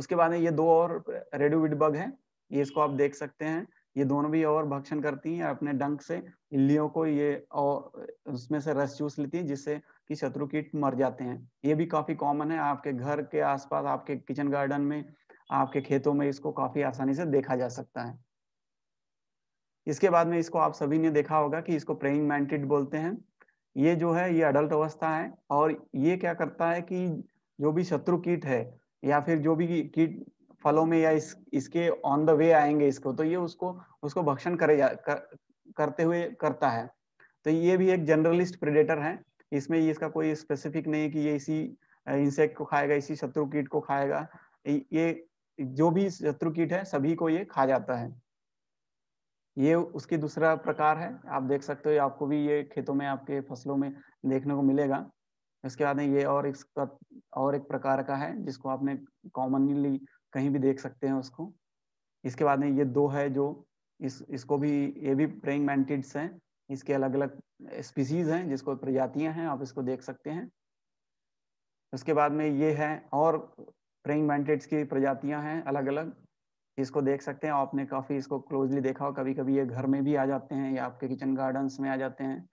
उसके बाद में ये दो और रेडोविड बग है ये इसको आप देख सकते हैं ये दोनों भी और भक्षण करती हैं अपने डंक से इल्लियों को ये और उसमें से रस चूस लेती हैं जिससे कि शत्रु कीट मर जाते हैं ये भी काफी कॉमन है आपके घर के आसपास आपके किचन गार्डन में आपके खेतों में इसको काफी आसानी से देखा जा सकता है इसके बाद में इसको आप सभी ने देखा होगा कि इसको प्रेइंग मैंटिड बोलते हैं ये जो है ये अडल्ट अवस्था है और ये क्या करता है कि जो भी शत्रु कीट है या फिर जो भी कीट फलों में या इस इसके ऑन द वे आएंगे इसको तो ये उसको उसको भक्षण करे जा कर, करते हुए करता है तो ये भी एक जनरलिस्ट प्रेडेटर है इसमें इसका कोई स्पेसिफिक नहीं कि ये इसी इंसेक्ट को खाएगा इसी शत्रु कीट को खाएगा ये जो भी शत्रु कीट है सभी को ये खा जाता है ये उसकी दूसरा प्रकार है आप देख सकते हो आपको भी ये खेतों में आपके फसलों में देखने को मिलेगा इसके बाद में ये और एक और एक प्रकार का है जिसको आपने कॉमनली कहीं भी देख सकते हैं उसको इसके बाद में ये दो है जो इस इसको भी ये भी प्रेइंग मैंटिड्स हैं इसके अलग अलग स्पीसीज हैं जिसको प्रजातियां हैं आप इसको देख सकते हैं उसके बाद में ये है और प्रेइंग मैंटिड्स की प्रजातियां हैं अलग अलग इसको देख सकते हैं आपने काफ़ी इसको क्लोजली देखा हो कभी कभी ये घर में भी आ जाते हैं या आपके किचन गार्डन्स में आ जाते हैं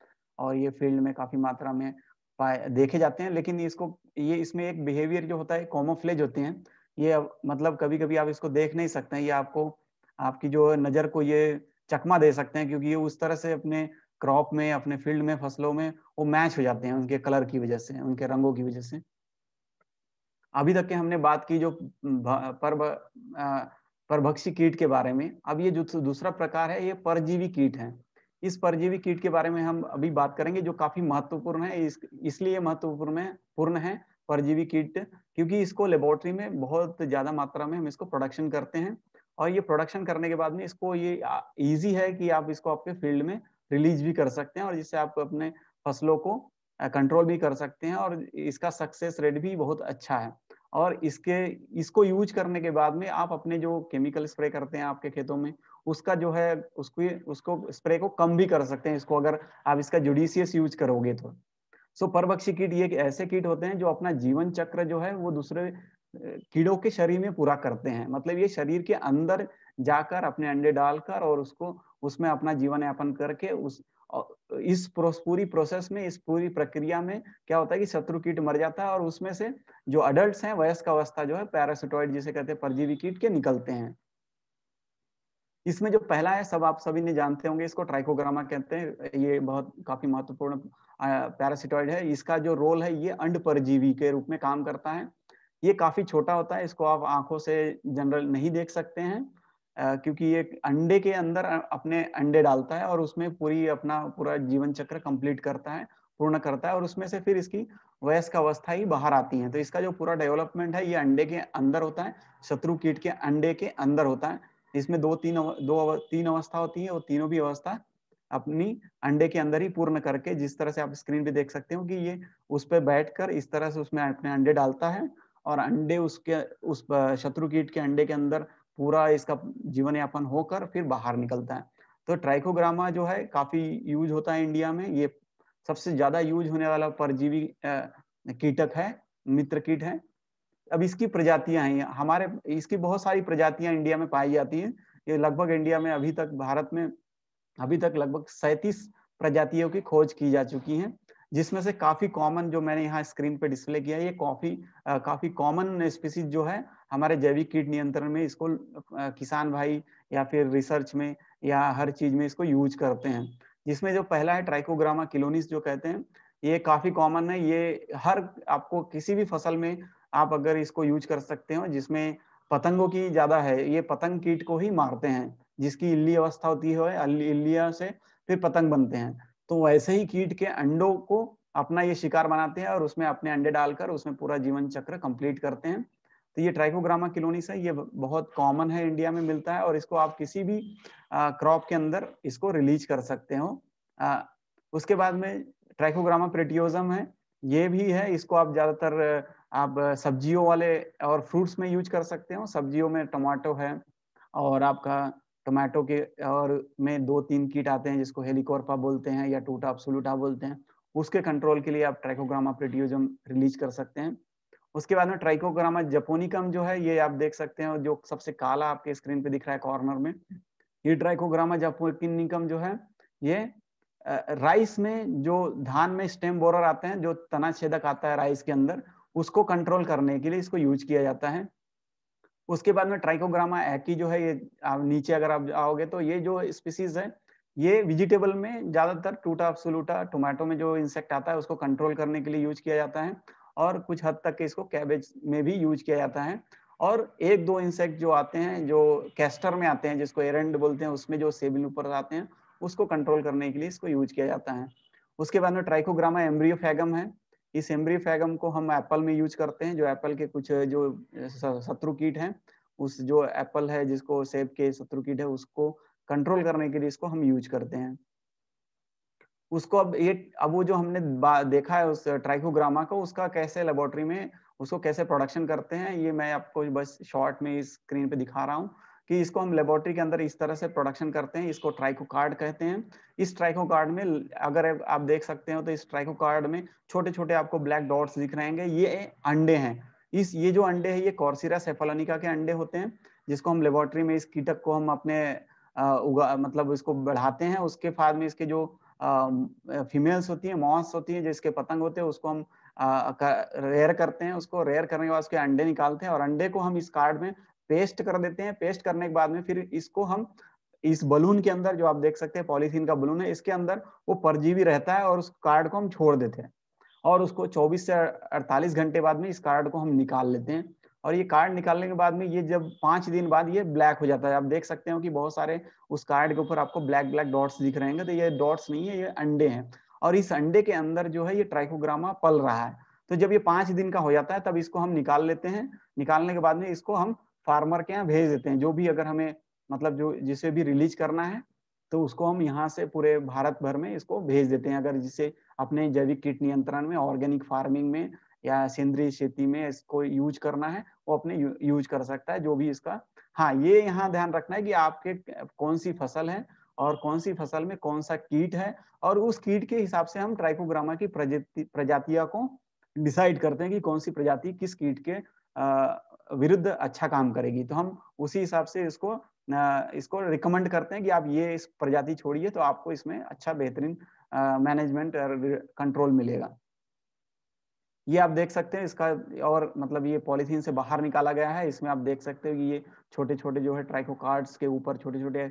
और ये फील्ड में काफ़ी मात्रा में पाए देखे जाते हैं लेकिन इसको ये इसमें एक बिहेवियर जो होता है कॉमोफ्लेज होते हैं ये मतलब कभी कभी आप इसको देख नहीं सकते हैं ये आपको आपकी जो नज़र को ये चकमा दे सकते हैं क्योंकि ये उस तरह से अपने क्रॉप में अपने फील्ड में फसलों में वो मैच हो जाते हैं उनके कलर की वजह से उनके रंगों की वजह से अभी तक के हमने बात की जो पर परभक्षी कीट के बारे में अब ये जो दूसरा प्रकार है ये परजीवी कीट है इस परजीवी कीट के बारे में हम अभी बात करेंगे जो काफी महत्वपूर्ण है इस, इसलिए महत्वपूर्ण है पूर्ण है परजीवी कीट क्योंकि इसको लेबोरेटरी में बहुत ज्यादा मात्रा में हम इसको प्रोडक्शन करते हैं और ये प्रोडक्शन करने के बाद में इसको ये इजी है कि आप इसको आपके फील्ड में रिलीज भी कर सकते हैं और जिससे आप अपने फसलों को कंट्रोल भी कर सकते हैं और इसका सक्सेस रेट भी बहुत अच्छा है और इसके इसको यूज करने के बाद में आप अपने जो केमिकल स्प्रे करते हैं आपके खेतों में उसका जो है उसको उसको स्प्रे को कम भी कर सकते हैं इसको अगर आप इसका जुडिशियस यूज करोगे तो सो परभक्षी कीट ये ऐसे कीट होते हैं जो अपना जीवन चक्र जो है वो दूसरे कीड़ों के शरीर में पूरा करते हैं मतलब ये शरीर के अंदर जाकर अपने अंडे डालकर और उसको उसमें अपना जीवन यापन करके उस इस पूरी प्रोसेस में इस पूरी प्रक्रिया में क्या होता है कि शत्रु कीट मर जाता है और उसमें से जो अडल्ट है वयस्क अवस्था जो है पैरासिटोइड जिसे कहते हैं परजीवी कीट के निकलते हैं इसमें जो पहला है सब आप सभी ने जानते होंगे इसको ट्राइकोग्रामा कहते हैं ये बहुत काफी महत्वपूर्ण पैरासिटॉइड है इसका जो रोल है ये अंड परजीवी के रूप में काम करता है ये काफी छोटा होता है इसको आप आंखों से जनरल नहीं देख सकते हैं आ, क्योंकि ये अंडे के अंदर अपने अंडे डालता है और उसमें पूरी अपना पूरा जीवन चक्र कंप्लीट करता है पूर्ण करता है और उसमें से फिर इसकी वयस्क अवस्था ही बाहर आती है तो इसका जो पूरा डेवलपमेंट है ये अंडे के अंदर होता है शत्रु कीट के अंडे के अंदर होता है इसमें दो तीन दो अव, तीन अवस्था होती है और तीनों भी अवस्था अपनी अंडे के अंदर ही पूर्ण करके जिस तरह से आप स्क्रीन पे देख सकते हो कि ये उस पर बैठ इस तरह से उसमें अपने अंडे डालता है और अंडे उसके उस शत्रु कीट के अंडे के अंदर पूरा इसका जीवन यापन होकर फिर बाहर निकलता है तो ट्राइकोग्रामा जो है काफी यूज होता है इंडिया में ये सबसे ज्यादा यूज होने वाला परजीवी कीटक है मित्र कीट है अब इसकी प्रजातियां हैं हमारे इसकी बहुत सारी प्रजातियां इंडिया में पाई जाती हैं ये लगभग इंडिया में अभी तक भारत में अभी तक लगभग सैंतीस प्रजातियों की खोज की जा चुकी है जिसमें से काफी कॉमन जो मैंने यहाँ स्क्रीन पे डिस्प्ले किया ये काफी आ, काफी कॉमन स्पीसीज जो है हमारे जैविक कीट नियंत्रण में इसको आ, किसान भाई या फिर रिसर्च में या हर चीज में इसको यूज करते हैं जिसमें जो पहला है ट्राइकोग्रामा किलोनिस जो कहते हैं ये काफी कॉमन है ये हर आपको किसी भी फसल में आप अगर इसको यूज कर सकते हो जिसमें पतंगों की ज्यादा है ये पतंग कीट को ही मारते हैं जिसकी इल्ली अवस्था होती है इल्लिया से फिर पतंग बनते हैं तो वैसे ही कीट के अंडों को अपना ये शिकार बनाते हैं और उसमें अपने अंडे डालकर उसमें पूरा जीवन चक्र कंप्लीट करते हैं तो ये ट्राइकोग्रामा किलोनिस है ये बहुत कॉमन है इंडिया में मिलता है और इसको आप किसी भी क्रॉप के अंदर इसको रिलीज कर सकते हो उसके बाद में ट्राइकोग्रामा प्रेटियोजम है ये भी है इसको आप ज्यादातर आप सब्जियों वाले और फ्रूट्स में यूज कर सकते हो सब्जियों में टमाटो है और आपका टमाटो के और में दो तीन कीट आते हैं जिसको हेलीकोरपा बोलते हैं या टूटा अपसुलूटा बोलते हैं उसके कंट्रोल के लिए आप ट्राइकोग्रामा प्लेटियोजम रिलीज कर सकते हैं उसके बाद में ट्राइकोग्रामा जपोनिकम जो है ये आप देख सकते हैं जो सबसे काला आपके स्क्रीन पे दिख रहा है कॉर्नर में ये ट्राइकोग्रामा जपोनिकम जो है ये राइस में जो धान में स्टेम बोरर आते हैं जो तना छेदक आता है राइस के अंदर उसको कंट्रोल करने के लिए इसको यूज किया जाता है उसके बाद में ट्राइकोग्रामा एक्की जो है ये आप नीचे अगर आप आओगे तो ये जो स्पीसीज है ये वेजिटेबल में ज्यादातर टूटा सुलूटा टोमेटो में जो इंसेक्ट आता है उसको कंट्रोल करने के लिए यूज किया जाता है और कुछ हद तक इसको कैबेज में भी यूज किया जाता है और एक दो इंसेक्ट जो आते हैं जो कैस्टर में आते हैं जिसको एरेंड बोलते हैं उसमें जो सेबिल ऊपर आते हैं उसको कंट्रोल करने के लिए इसको यूज किया जाता है उसके बाद में ट्राइकोग्रामा एम्ब्रियोफेगम है इस फैगम को हम एप्पल में यूज करते हैं जो एप्पल के कुछ जो शत्रु कीट हैं उस जो एप्पल है जिसको सेब के शत्रु कीट है उसको कंट्रोल करने के लिए इसको हम यूज करते हैं उसको अब ये अब वो जो हमने देखा है उस ट्राइकोग्रामा को उसका कैसे लेबोरेटरी में उसको कैसे प्रोडक्शन करते हैं ये मैं आपको बस शॉर्ट में स्क्रीन पे दिखा रहा हूँ कि इसको हम लेबोरेटरी के अंदर इस तरह से प्रोडक्शन करते हैं इसको ट्राइकोकार्ड कहते हैं इस ट्राइकोकार्ड में अगर आप देख सकते हो तो इस ट्राइकोकार्ड में छोटे छोटे आपको ब्लैक डॉट्स दिख रहे हैं ये अंडे हैं इस ये जो अंडे है ये कॉर्सिरा सेफलोनिका के अंडे होते हैं जिसको हम लेबोरेटरी में इस कीटक को हम अपने आ, मतलब इसको बढ़ाते हैं उसके बाद में इसके जो फीमेल्स होती हैं मॉस होती हैं जिसके पतंग होते हैं उसको हम आ, कर, रेयर करते हैं उसको रेयर करने के बाद उसके अंडे निकालते हैं और अंडे को हम इस कार्ड में पेस्ट कर देते हैं पेस्ट करने के बाद में फिर इसको हम इस बलून के अंदर जो आप देख सकते हैं पॉलीथीन का बलून है इसके अंदर वो परजीवी रहता है और उस कार्ड को हम छोड़ देते हैं और उसको 24 से 48 घंटे बाद में इस कार्ड को हम निकाल लेते हैं और ये कार्ड निकालने के बाद में ये जब पांच दिन बाद ये ब्लैक हो जाता है आप देख सकते हो कि बहुत सारे उस कार्ड के ऊपर आपको ब्लैक ब्लैक डॉट्स दिख रहे हैं तो ये डॉट्स नहीं है ये अंडे हैं और इस अंडे के अंदर जो है ये ट्राइकोग्रामा पल रहा है तो जब ये पांच दिन का हो जाता है तब इसको हम निकाल लेते हैं निकालने के बाद में इसको हम फार्मर के यहाँ भेज देते हैं जो भी अगर हमें मतलब जो जिसे भी रिलीज करना है तो उसको हम यहाँ से पूरे भारत भर में इसको भेज देते हैं अगर जिसे अपने जैविक कीट नियंत्रण में ऑर्गेनिक फार्मिंग में या सेंद्रीय खेती में इसको यूज करना है वो अपने यूज कर सकता है जो भी इसका हाँ ये यहाँ ध्यान रखना है कि आपके कौन सी फसल है और कौन सी फसल में कौन सा कीट है और उस कीट के हिसाब से हम ट्राइकोग्रामा की प्रजाति प्रजातिया को डिसाइड करते हैं कि कौन सी प्रजाति किस कीट के विरुद्ध अच्छा काम करेगी तो हम उसी हिसाब से इसको इसको रिकमेंड करते हैं कि आप ये इस प्रजाति छोड़िए तो आपको इसमें अच्छा बेहतरीन मैनेजमेंट और कंट्रोल मिलेगा ये आप देख सकते हैं इसका और मतलब ये पॉलीथीन से बाहर निकाला गया है इसमें आप देख सकते हो कि ये छोटे छोटे जो है ट्राइकोकार्ड्स के ऊपर छोटे छोटे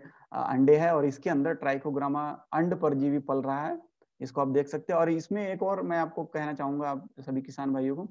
अंडे है और इसके अंदर ट्राइकोग्रामा अंड परजीवी पल रहा है इसको आप देख सकते हैं और इसमें एक और मैं आपको कहना चाहूंगा आप सभी किसान भाइयों को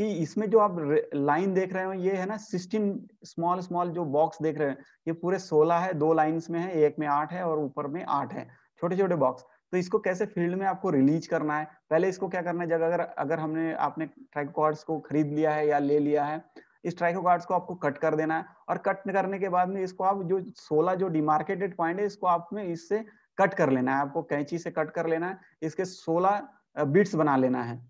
कि इसमें जो आप लाइन देख रहे हो ये है ना सिक्सटीन स्मॉल स्मॉल जो बॉक्स देख रहे हैं ये पूरे सोलह है दो लाइन में है एक में आठ है और ऊपर में आठ है छोटे छोटे बॉक्स तो इसको कैसे फील्ड में आपको रिलीज करना है पहले इसको क्या करना है जब अगर अगर हमने आपने ट्राइकोकार्ड्स को खरीद लिया है या ले लिया है इस ट्राइकोकार्ड्स को आपको कट कर देना है और कट करने के बाद में इसको आप जो सोलह जो डिमार्केटेड पॉइंट है इसको आप में इससे कट कर लेना है आपको कैंची से कट कर लेना है इसके सोलह बिट्स बना लेना है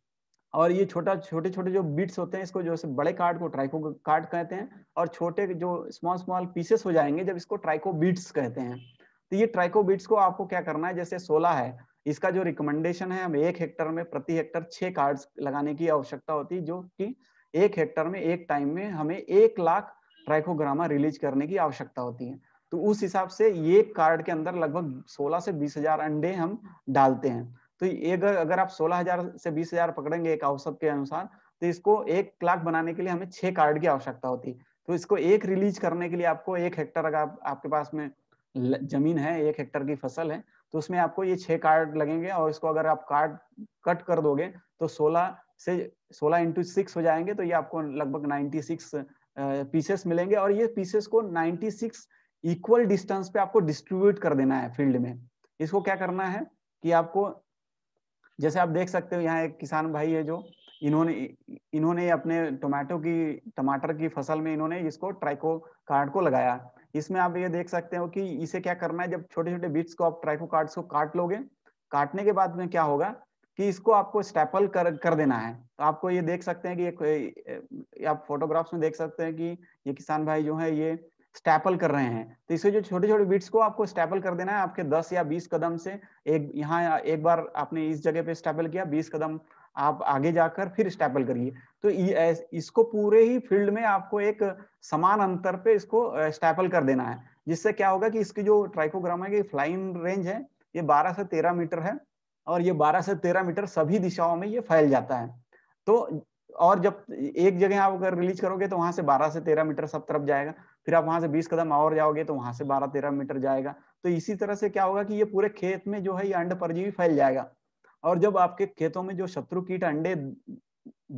और ये छोटा छोटे छोटे जो बीट्स होते हैं इसको जो है बड़े कार्ड को ट्राइको कार्ड कहते हैं और छोटे जो स्मॉल स्मॉल पीसेस हो जाएंगे जब इसको ट्राइको बीट्स कहते हैं तो ये ट्राइको बीट्स को आपको क्या करना है जैसे सोलह है इसका जो रिकमेंडेशन है हम एक हेक्टर में प्रति हेक्टर छह कार्ड लगाने की आवश्यकता होती है जो कि एक हेक्टर में एक टाइम में हमें एक लाख ट्राइकोग्रामा रिलीज करने की आवश्यकता होती है तो उस हिसाब से ये कार्ड के अंदर लगभग सोलह से बीस हजार अंडे हम डालते हैं तो ये अगर आप 16000 से 20000 पकड़ेंगे एक औसत के अनुसार तो इसको एक लाख बनाने के लिए हमें छह कार्ड की आवश्यकता होती है तो इसको एक रिलीज करने के लिए आपको एक हेक्टर अगर आप, आपके पास में जमीन है एक हेक्टर की फसल है तो उसमें आपको ये छह कार्ड लगेंगे और इसको अगर आप कार्ड कट कर दोगे तो 16 से 16 इंटू सिक्स हो जाएंगे तो ये आपको लगभग 96 पीसेस मिलेंगे और ये पीसेस को 96 इक्वल डिस्टेंस पे आपको डिस्ट्रीब्यूट कर देना है फील्ड में इसको क्या करना है कि आपको जैसे आप देख सकते हो यहाँ एक किसान भाई है जो इन्होंने इन्होंने अपने टोमेटो की टमाटर की फसल में इन्होंने इसको ट्राइको कार्ड को लगाया इसमें आप ये देख सकते हो कि इसे क्या करना है जब छोटे छोटे बीट्स को आप ट्राइको कार्ड को काट लोगे काटने के बाद में क्या होगा कि इसको आपको स्टेपल कर कर देना है तो आपको ये देख सकते हैं कि ये आप फोटोग्राफ्स में देख सकते हैं कि ये किसान भाई जो है ये स्टैपल कर रहे हैं तो इसके जो छोटे छोटे बीट्स को आपको स्टैपल कर देना है आपके 10 या 20 कदम से एक यहाँ एक बार आपने इस जगह पे स्टैपल किया 20 कदम आप आगे जाकर फिर स्टैपल करिए तो इसको पूरे ही फील्ड में आपको एक समान अंतर पे इसको स्टैपल कर देना है जिससे क्या होगा कि इसकी जो ट्राइकोग्राम है फ्लाइंग रेंज है ये बारह से तेरह मीटर है और ये बारह से तेरह मीटर सभी दिशाओं में ये फैल जाता है तो और जब एक जगह आप अगर रिलीज करोगे तो वहां से 12 से 13 मीटर सब तरफ जाएगा फिर आप वहां से बीस कदम और जाओगे तो वहां से बारह तेरह मीटर जाएगा तो इसी तरह से क्या होगा कि ये पूरे खेत में जो है ये अंड परजीवी फैल जाएगा और जब आपके खेतों में जो शत्रु कीट अंडे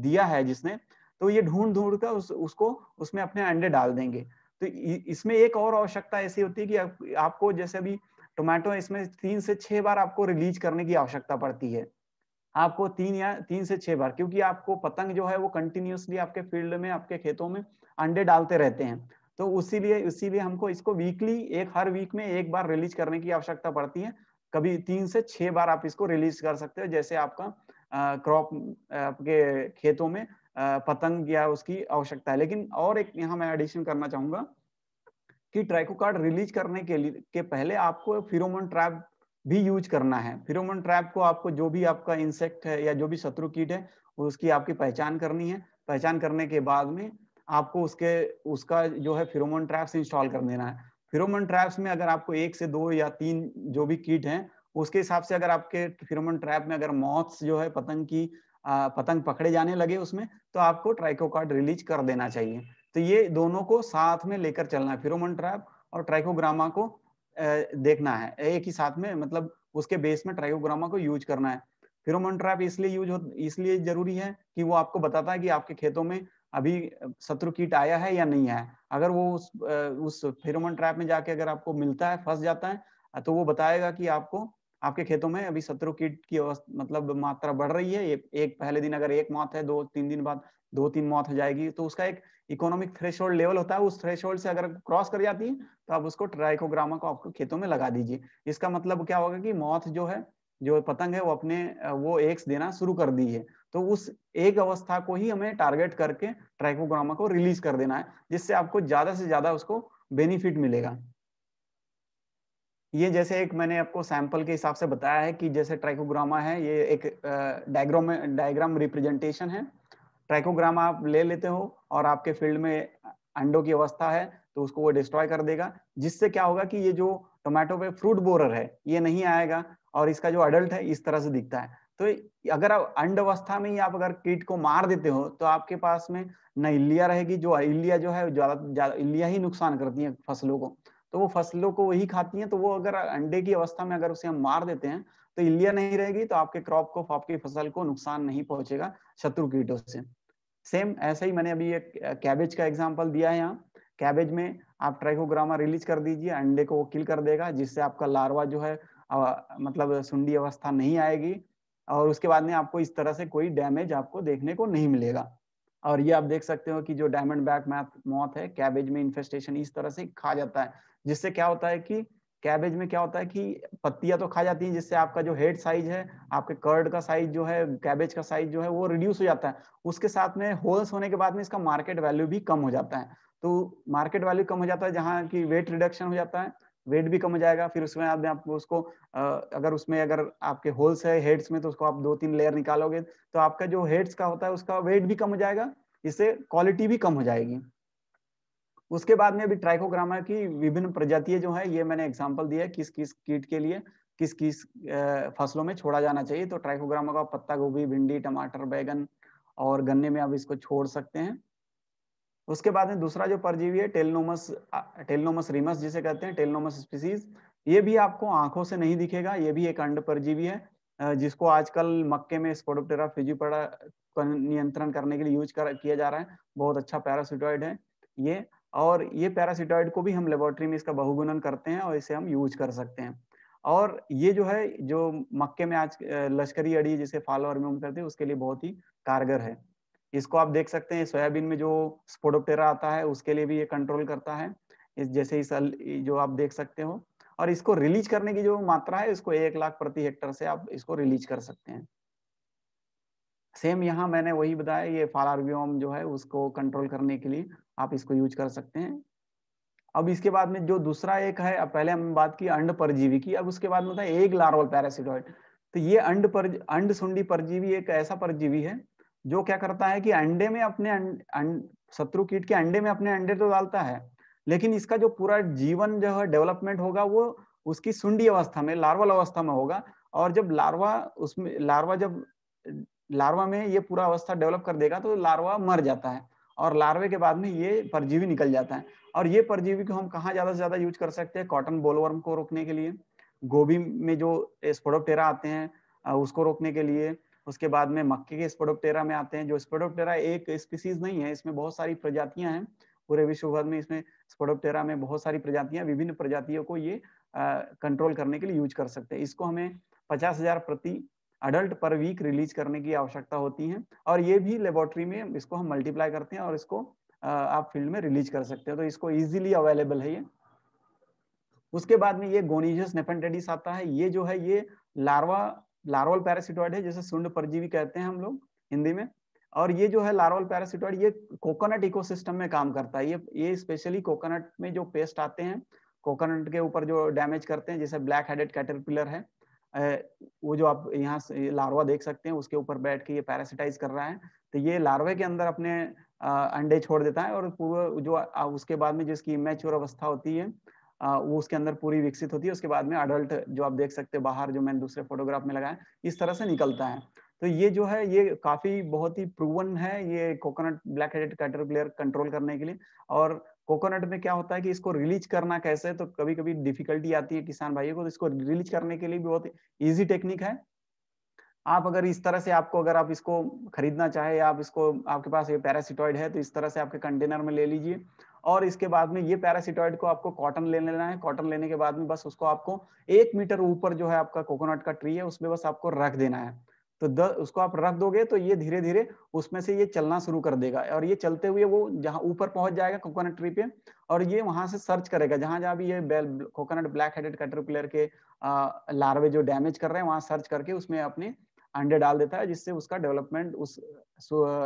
दिया है जिसने तो ये ढूंढ ढूंढ कर उस, उसको उसमें अपने अंडे डाल देंगे तो इसमें एक और आवश्यकता ऐसी होती है कि आप, आपको जैसे अभी टोमेटो इसमें तीन से छह बार आपको रिलीज करने की आवश्यकता पड़ती है आपको तीन या तीन से छह बार क्योंकि आपको पतंग जो है वो कंटिन्यूसली आपके फील्ड में आपके खेतों में अंडे डालते रहते हैं तो उसी लिए उसी लिए हमको इसको वीकली एक हर वीक में एक बार रिलीज करने की आवश्यकता पड़ती है कभी तीन से छह बार आप इसको रिलीज कर सकते हो जैसे आपका क्रॉप आपके खेतों में आ, पतंग या उसकी आवश्यकता है लेकिन और एक यहाँ मैं एडिशन करना चाहूंगा कि ट्रैको कार्ड रिलीज करने के लिए के पहले आपको फिरोमन ट्रैप भी यूज करना है फिरोमन ट्रैप को आपको जो भी आपका इंसेक्ट है या जो भी शत्रु कीट है उसकी आपकी पहचान करनी है पहचान करने के बाद में आपको उसके उसका जो है फिरोमोन ट्रैप्स इंस्टॉल कर देना है फिरोमोन ट्रैप्स में अगर आपको एक से दो या तीन जो भी कीट हैं उसके हिसाब से अगर आपके फिरोमोन ट्रैप में अगर मॉथ्स जो है पतंग की आ, पतंग पकड़े जाने लगे उसमें तो आपको ट्राइकोकार्ड रिलीज कर देना चाहिए तो ये दोनों को साथ में लेकर चलना है फिरोमोन ट्रैप और ट्राइकोग्रामा को देखना है एक ही साथ में मतलब उसके बेस में ट्राइकोग्रामा को यूज करना है फिरोमोन ट्रैप इसलिए यूज हो इसलिए जरूरी है कि वो आपको बताता है कि आपके खेतों में अभी शत्रु कीट आया है या नहीं है अगर वो उस उस फेरोमन ट्रैप में जाके अगर आपको मिलता है फंस जाता है तो वो बताएगा कि आपको आपके खेतों में अभी शत्रु कीट की मतलब मात्रा बढ़ रही है ये एक पहले दिन अगर एक मौत है दो तीन दिन बाद दो तीन मौत हो जाएगी तो उसका एक इकोनॉमिक थ्रेश लेवल होता है उस थ्रेश से अगर क्रॉस कर जाती है तो आप उसको ट्राइकोग्रामा को आपको खेतों में लगा दीजिए इसका मतलब क्या होगा कि मौत जो है जो पतंग है वो अपने वो एक्स देना शुरू कर दी है तो उस एक अवस्था को ही हमें टारगेट करके ट्राइकोग्रामा को रिलीज कर देना है जिससे आपको ज्यादा से ज्यादा उसको बेनिफिट मिलेगा ये जैसे एक मैंने आपको सैंपल के हिसाब से बताया है कि जैसे ट्राइकोग्रामा है ये एक डायग्राम डायग्राम रिप्रेजेंटेशन है ट्राइकोग्रामा आप ले लेते हो और आपके फील्ड में अंडों की अवस्था है तो उसको वो डिस्ट्रॉय कर देगा जिससे क्या होगा कि ये जो टोमेटो पे फ्रूट बोरर है ये नहीं आएगा और इसका जो अडल्ट है इस तरह से दिखता है तो अगर आप अंड अवस्था में ही आप अगर कीट को मार देते हो तो आपके पास में न इलिया रहेगी जो इलिया जो है ज्यादा इलिया ही नुकसान करती है फसलों को तो वो फसलों को वही खाती हैं तो वो अगर अंडे की अवस्था में अगर उसे हम मार देते हैं तो इलिया नहीं रहेगी तो आपके क्रॉप को आपकी फसल को नुकसान नहीं पहुंचेगा शत्रु कीटों से सेम ऐसा ही मैंने अभी एक कैबेज का एग्जाम्पल दिया है यहाँ कैबेज में आप ट्राइकोग्रामा रिलीज कर दीजिए अंडे को वो किल कर देगा जिससे आपका लार्वा जो है मतलब सुंडी अवस्था नहीं आएगी और उसके बाद में आपको इस तरह से कोई डैमेज आपको देखने को नहीं मिलेगा और ये आप देख सकते हो कि जो डायमंड बैक मौत है कैबेज में इन्फेस्टेशन इस तरह से खा जाता है जिससे क्या होता है कि कैबेज में क्या होता है कि पत्तियां तो खा जाती हैं जिससे आपका जो हेड साइज है आपके कर्ड का साइज जो है कैबेज का साइज जो है वो रिड्यूस हो जाता है उसके साथ में होल्स होने के बाद में इसका मार्केट वैल्यू भी कम हो जाता है तो मार्केट वैल्यू कम हो जाता है जहाँ की वेट रिडक्शन हो जाता है वेट भी कम हो जाएगा फिर उसमें आप आपको उसको अगर उसमें अगर आपके होल्स है हेड्स में तो उसको आप दो तीन लेयर निकालोगे तो आपका जो हेड्स का होता है उसका वेट भी कम हो जाएगा इससे क्वालिटी भी कम हो जाएगी उसके बाद में अभी ट्राइकोग्रामा की विभिन्न प्रजातियां जो है ये मैंने एग्जाम्पल दिया किस किस कीट के लिए किस किस फसलों में छोड़ा जाना चाहिए तो ट्राइकोग्रामा का पत्ता गोभी भिंडी टमाटर बैगन और गन्ने में आप इसको छोड़ सकते हैं उसके बाद में दूसरा जो परजीवी है टेलनोमस टेलनोमस रिमस जिसे कहते हैं टेलनोमस स्पीसीज ये भी आपको आंखों से नहीं दिखेगा ये भी एक अंड परजीवी है जिसको आजकल मक्के में स्पोडोप्टेरा फिजिपड़ा नियंत्रण करने के लिए यूज कर, किया जा रहा है बहुत अच्छा पैरासिटॉइड है ये और ये पैरासिटॉइड को भी हम लेबोरेटरी में इसका बहुगुणन करते हैं और इसे हम यूज कर सकते हैं और ये जो है जो मक्के में आज लश्करी अड़ी जिसे में हम करते हैं उसके लिए बहुत ही कारगर है इसको आप देख सकते हैं सोयाबीन में जो स्पोडोप्टेरा आता है उसके लिए भी ये कंट्रोल करता है इस जैसे इस जो आप देख सकते हो और इसको रिलीज करने की जो मात्रा है इसको एक लाख प्रति हेक्टर से आप इसको रिलीज कर सकते हैं सेम यहाँ मैंने वही बताया ये फालारवियोम जो है उसको कंट्रोल करने के लिए आप इसको यूज कर सकते हैं अब इसके बाद में जो दूसरा एक है अब पहले हम बात की अंड परजीवी की अब उसके बाद में था एक लार्वल पैरासिटॉइड तो ये अंड पर अंड सुंडी परजीवी एक ऐसा परजीवी है जो क्या करता है कि अंडे में अपने अं-, अं-, शत्रु कीट के अंडे में अपने अंडे तो डालता है लेकिन इसका जो पूरा जीवन जो है डेवलपमेंट होगा वो उसकी सुंडी अवस्था में लार्वल अवस्था में होगा और जब लार्वा उसमें लार्वा जब लार्वा में ये पूरा अवस्था डेवलप कर देगा तो लार्वा मर जाता है और लार्वे के बाद में ये परजीवी निकल जाता है और ये परजीवी को हम कहाँ ज्यादा से ज्यादा यूज कर सकते हैं कॉटन बोलवर्म को रोकने के लिए गोभी में जो स्पोडोप्टेरा आते हैं उसको रोकने के लिए उसके बाद में मक्के के स्पोडोप्टेरा में आते हैं जो स्पोडोप्टेरा एक स्पीसीज नहीं है इसमें बहुत सारी प्रजातियां हैं पूरे विश्व भर में इसमें स्पोडोप्टेरा में बहुत सारी प्रजातियां विभिन्न प्रजातियों को ये कंट्रोल करने के लिए यूज कर सकते हैं इसको हमें पचास प्रति अडल्ट पर वीक रिलीज करने की आवश्यकता होती है और ये भी लेबोरेटरी में इसको हम मल्टीप्लाई करते हैं और इसको आप फील्ड में रिलीज कर सकते हैं तो इसको इजीली अवेलेबल है ये उसके बाद में ये गोनीजस नेपेंटेडिस आता है ये जो है ये लार्वा लार्वल पैरासिटॉइड है जैसे सुंड परजीवी कहते हैं हम लोग हिंदी में और ये जो है लार्वल पैरासिटॉइड ये कोकोनट इकोसिस्टम में काम करता है ये ये स्पेशली कोकोनट में जो पेस्ट आते हैं कोकोनट के ऊपर जो डैमेज करते हैं जैसे ब्लैक हेडेड कैटरपिलर है वो जो आप यहाँ लार्वा देख सकते हैं उसके ऊपर बैठ के ये पैरासिटाइज कर रहा है तो ये लार्वे के अंदर अपने अंडे छोड़ देता है और पूरा जो उसके बाद में जिसकी इमेच्योर अवस्था होती है वो उसके अंदर पूरी विकसित होती है उसके बाद में अडल्ट जो आप देख सकते हैं बाहर जो मैंने दूसरे फोटोग्राफ में लगाया इस तरह से निकलता है तो ये जो है ये काफी बहुत ही प्रूवन है ये coconut black headed caterpillar control करने के लिए और कोकोनट में क्या होता है कि इसको रिलीज करना कैसे तो कभी कभी डिफिकल्टी आती है किसान भाइयों को तो इसको रिलीज करने के लिए भी बहुत ईजी टेक्निक है आप अगर इस तरह से आपको अगर आप इसको खरीदना चाहे या आप इसको आपके पास ये पैरासिटॉइड है तो इस तरह से आपके कंटेनर में ले लीजिए और इसके बाद में ये पैरासिटॉइड को आपको कॉटन ले लेना है कॉटन लेने के बाद में बस उसको आपको एक मीटर ऊपर जो है आपका कोकोनट का ट्री है उसमें बस आपको रख देना है तो द, उसको आप रख दोगे तो ये धीरे धीरे उसमें से ये चलना शुरू कर देगा और ये चलते हुए वो जहाँ ऊपर पहुंच जाएगा कोकोनट ट्री पे और ये वहां से सर्च करेगा जहां जहां भी ये कोकोनट ब्लैक हेडेड कटरपिलर के लार्वे जो डैमेज कर रहे हैं वहां सर्च करके उसमें अपने अंडे डाल देता है जिससे उसका डेवलपमेंट उस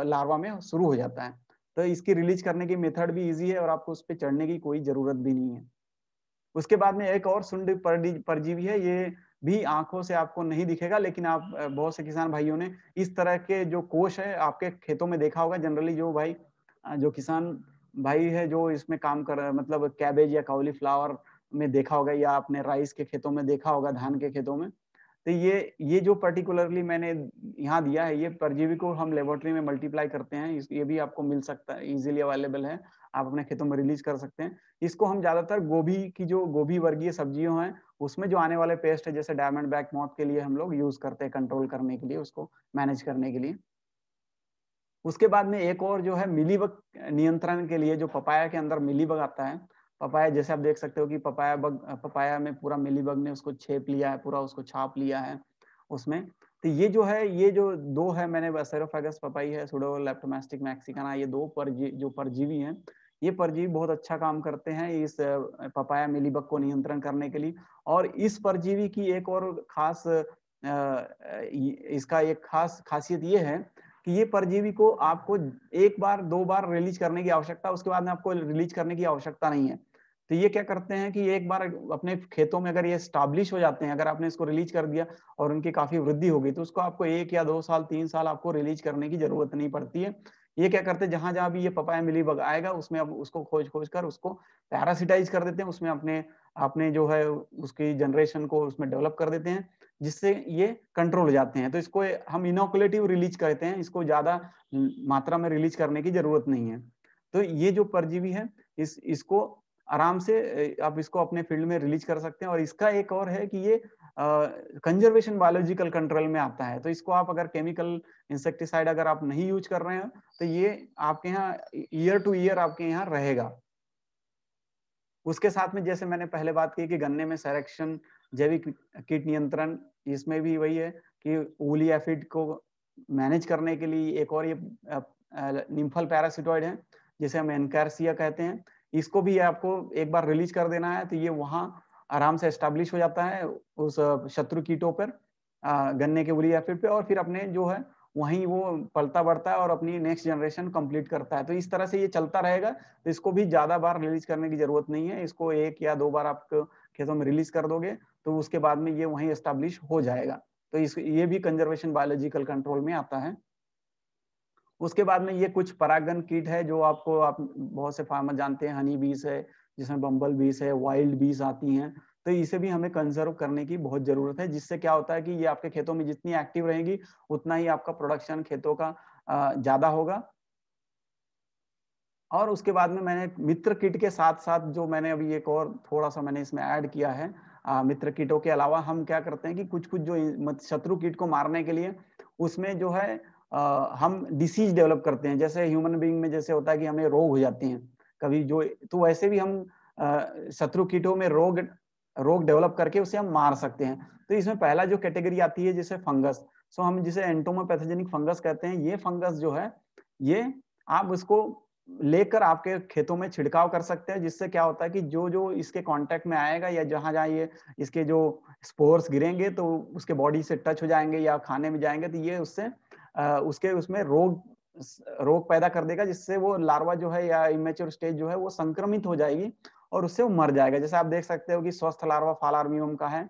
लार्वा में शुरू हो जाता है तो इसकी रिलीज करने की मेथड भी इजी है और आपको उस पर चढ़ने की कोई जरूरत भी नहीं है उसके बाद में एक और सुंड परजीवी है ये भी आंखों से आपको नहीं दिखेगा लेकिन आप बहुत से किसान भाइयों ने इस तरह के जो कोष है आपके खेतों में देखा होगा जनरली जो भाई जो किसान भाई है जो इसमें काम कर मतलब कैबेज या काउली फ्लावर में देखा होगा या आपने राइस के खेतों में देखा होगा धान के खेतों में तो ये ये जो पर्टिकुलरली मैंने यहाँ दिया है ये परजीवी को हम लेबोरेटरी में मल्टीप्लाई करते हैं ये भी आपको मिल सकता है इजीली अवेलेबल है आप अपने खेतों में रिलीज कर सकते हैं इसको हम ज्यादातर गोभी की जो गोभी वर्गीय सब्जियों हैं उसमें जो आने वाले पेस्ट है जैसे डायमंड बैक मौत के लिए हम लोग यूज करते हैं कंट्रोल करने के लिए उसको मैनेज करने के लिए उसके बाद में एक और जो है मिलीबग नियंत्रण के लिए जो पपाया के अंदर मिलीबग आता है पपाया जैसे आप देख सकते हो कि पपाया बग पपाया में पूरा मिली बग ने उसको छेप लिया है पूरा उसको छाप लिया है उसमें तो ये जो है ये जो दो है मैंने सेरोफेगस पपाई है सुडो लेप्टोमेस्टिक मैक्सिकाना ये दो परजी जो परजीवी हैं ये परजीवी बहुत अच्छा काम करते हैं इस पपाया मिलीबग को नियंत्रण करने के लिए और इस परजीवी की एक और खास इसका एक खास खासियत ये है कि ये परजीवी को आपको एक बार दो बार रिलीज करने की आवश्यकता उसके बाद में आपको रिलीज करने की आवश्यकता नहीं है तो ये क्या करते हैं कि एक बार अपने खेतों में अगर ये स्टाब्लिश हो जाते हैं अगर आपने इसको रिलीज कर दिया और उनकी काफी वृद्धि हो गई तो उसको आपको एक या दो साल तीन साल आपको रिलीज करने की जरूरत नहीं पड़ती है ये क्या करते हैं जहां जहां भी ये पपाया मिली बग आएगा उसमें अब उसको खोज खोज कर उसको पैरासिटाइज कर देते हैं उसमें अपने अपने जो है उसकी जनरेशन को उसमें डेवलप कर देते हैं जिससे ये कंट्रोल हो जाते हैं तो इसको हम इनोकुलेटिव रिलीज करते हैं इसको ज्यादा मात्रा में रिलीज करने की जरूरत नहीं है तो ये जो परजीवी है इस इसको आराम से आप इसको अपने फील्ड में रिलीज कर सकते हैं और इसका एक और है कि ये कंजर्वेशन बायोलॉजिकल कंट्रोल में आता है तो इसको आप अगर केमिकल इंसेक्टिसाइड अगर आप नहीं यूज कर रहे हैं तो ये आपके यहाँ ईयर टू ईयर आपके यहाँ रहेगा उसके साथ में जैसे मैंने पहले बात की कि गन्ने में सेलेक्शन जैविक कीट नियंत्रण इसमें भी वही है कि ओली एफिड को मैनेज करने के लिए एक और ये निम्फल पैरासिटॉइड है जिसे हम एनकारसिया कहते हैं इसको भी आपको एक बार रिलीज कर देना है तो ये वहाँ आराम से एस्टेब्लिश हो जाता है उस शत्रु कीटों पर गन्ने के उली या फिर पे और फिर अपने जो है वहीं वो पलता बढ़ता है और अपनी नेक्स्ट जनरेशन कंप्लीट करता है तो इस तरह से ये चलता रहेगा तो इसको भी ज्यादा बार रिलीज करने की जरूरत नहीं है इसको एक या दो बार आप खेतों में रिलीज कर दोगे तो उसके बाद में ये वहीं एस्टेब्लिश हो जाएगा तो इस ये भी कंजर्वेशन बायोलॉजिकल कंट्रोल में आता है उसके बाद में ये कुछ परागन कीट है जो आपको आप बहुत से फार्मर जानते हैं हनी बीस है जिसमें बम्बल बीस है वाइल्ड बीस आती हैं तो इसे भी हमें कंजर्व करने की बहुत जरूरत है जिससे क्या होता है कि ये आपके खेतों में जितनी एक्टिव रहेगी उतना ही आपका प्रोडक्शन खेतों का ज्यादा होगा और उसके बाद में मैंने मित्र किट के साथ साथ जो मैंने अभी एक और थोड़ा सा मैंने इसमें ऐड किया है आ, मित्र किटों के अलावा हम क्या करते हैं कि कुछ कुछ जो शत्रु किट को मारने के लिए उसमें जो है आ, हम डिसीज डेवलप करते हैं जैसे ह्यूमन बींग में जैसे होता है कि हमें रोग हो जाती हैं कभी जो तो वैसे भी हम शत्रु कीटों में रोग रोग डेवलप करके उसे हम मार सकते हैं तो इसमें पहला जो कैटेगरी आती है जिसे फंगस सो हम जिसे एंटोमोपैथोजेनिक फंगस कहते हैं ये फंगस जो है ये आप उसको लेकर आपके खेतों में छिड़काव कर सकते हैं जिससे क्या होता है कि जो जो इसके कांटेक्ट में आएगा या जहां जहां ये इसके जो स्पोर्स गिरेंगे तो उसके बॉडी से टच हो जाएंगे या खाने में जाएंगे तो ये उससे उसके उसमें रोग रोग पैदा कर देगा जिससे वो लार्वा जो है या इमेच्योर स्टेज जो है वो संक्रमित हो जाएगी और उससे वो मर जाएगा जैसे आप देख सकते हो कि स्वस्थ लार्वा फालार्मियम का है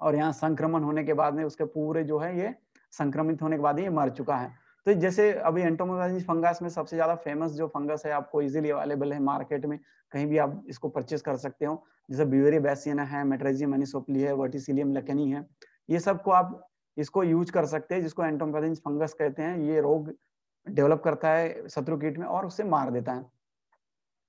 और यहाँ संक्रमण होने के बाद में उसके पूरे जो है ये संक्रमित होने के बाद ये मर चुका है तो जैसे अभी एंटोमोलॉजी फंगस में सबसे ज्यादा फेमस जो फंगस है आपको इजीली अवेलेबल है मार्केट में कहीं भी आप इसको परचेज कर सकते हो जैसे ब्यूरी बैसियना है मेट्रेजियम एनिसोपली है वर्टिसिलियम लकनी है ये सबको आप इसको यूज कर सकते हैं जिसको एंटोमोलॉजी फंगस कहते हैं ये रोग डेवलप करता है शत्रु कीट में और उसे मार देता है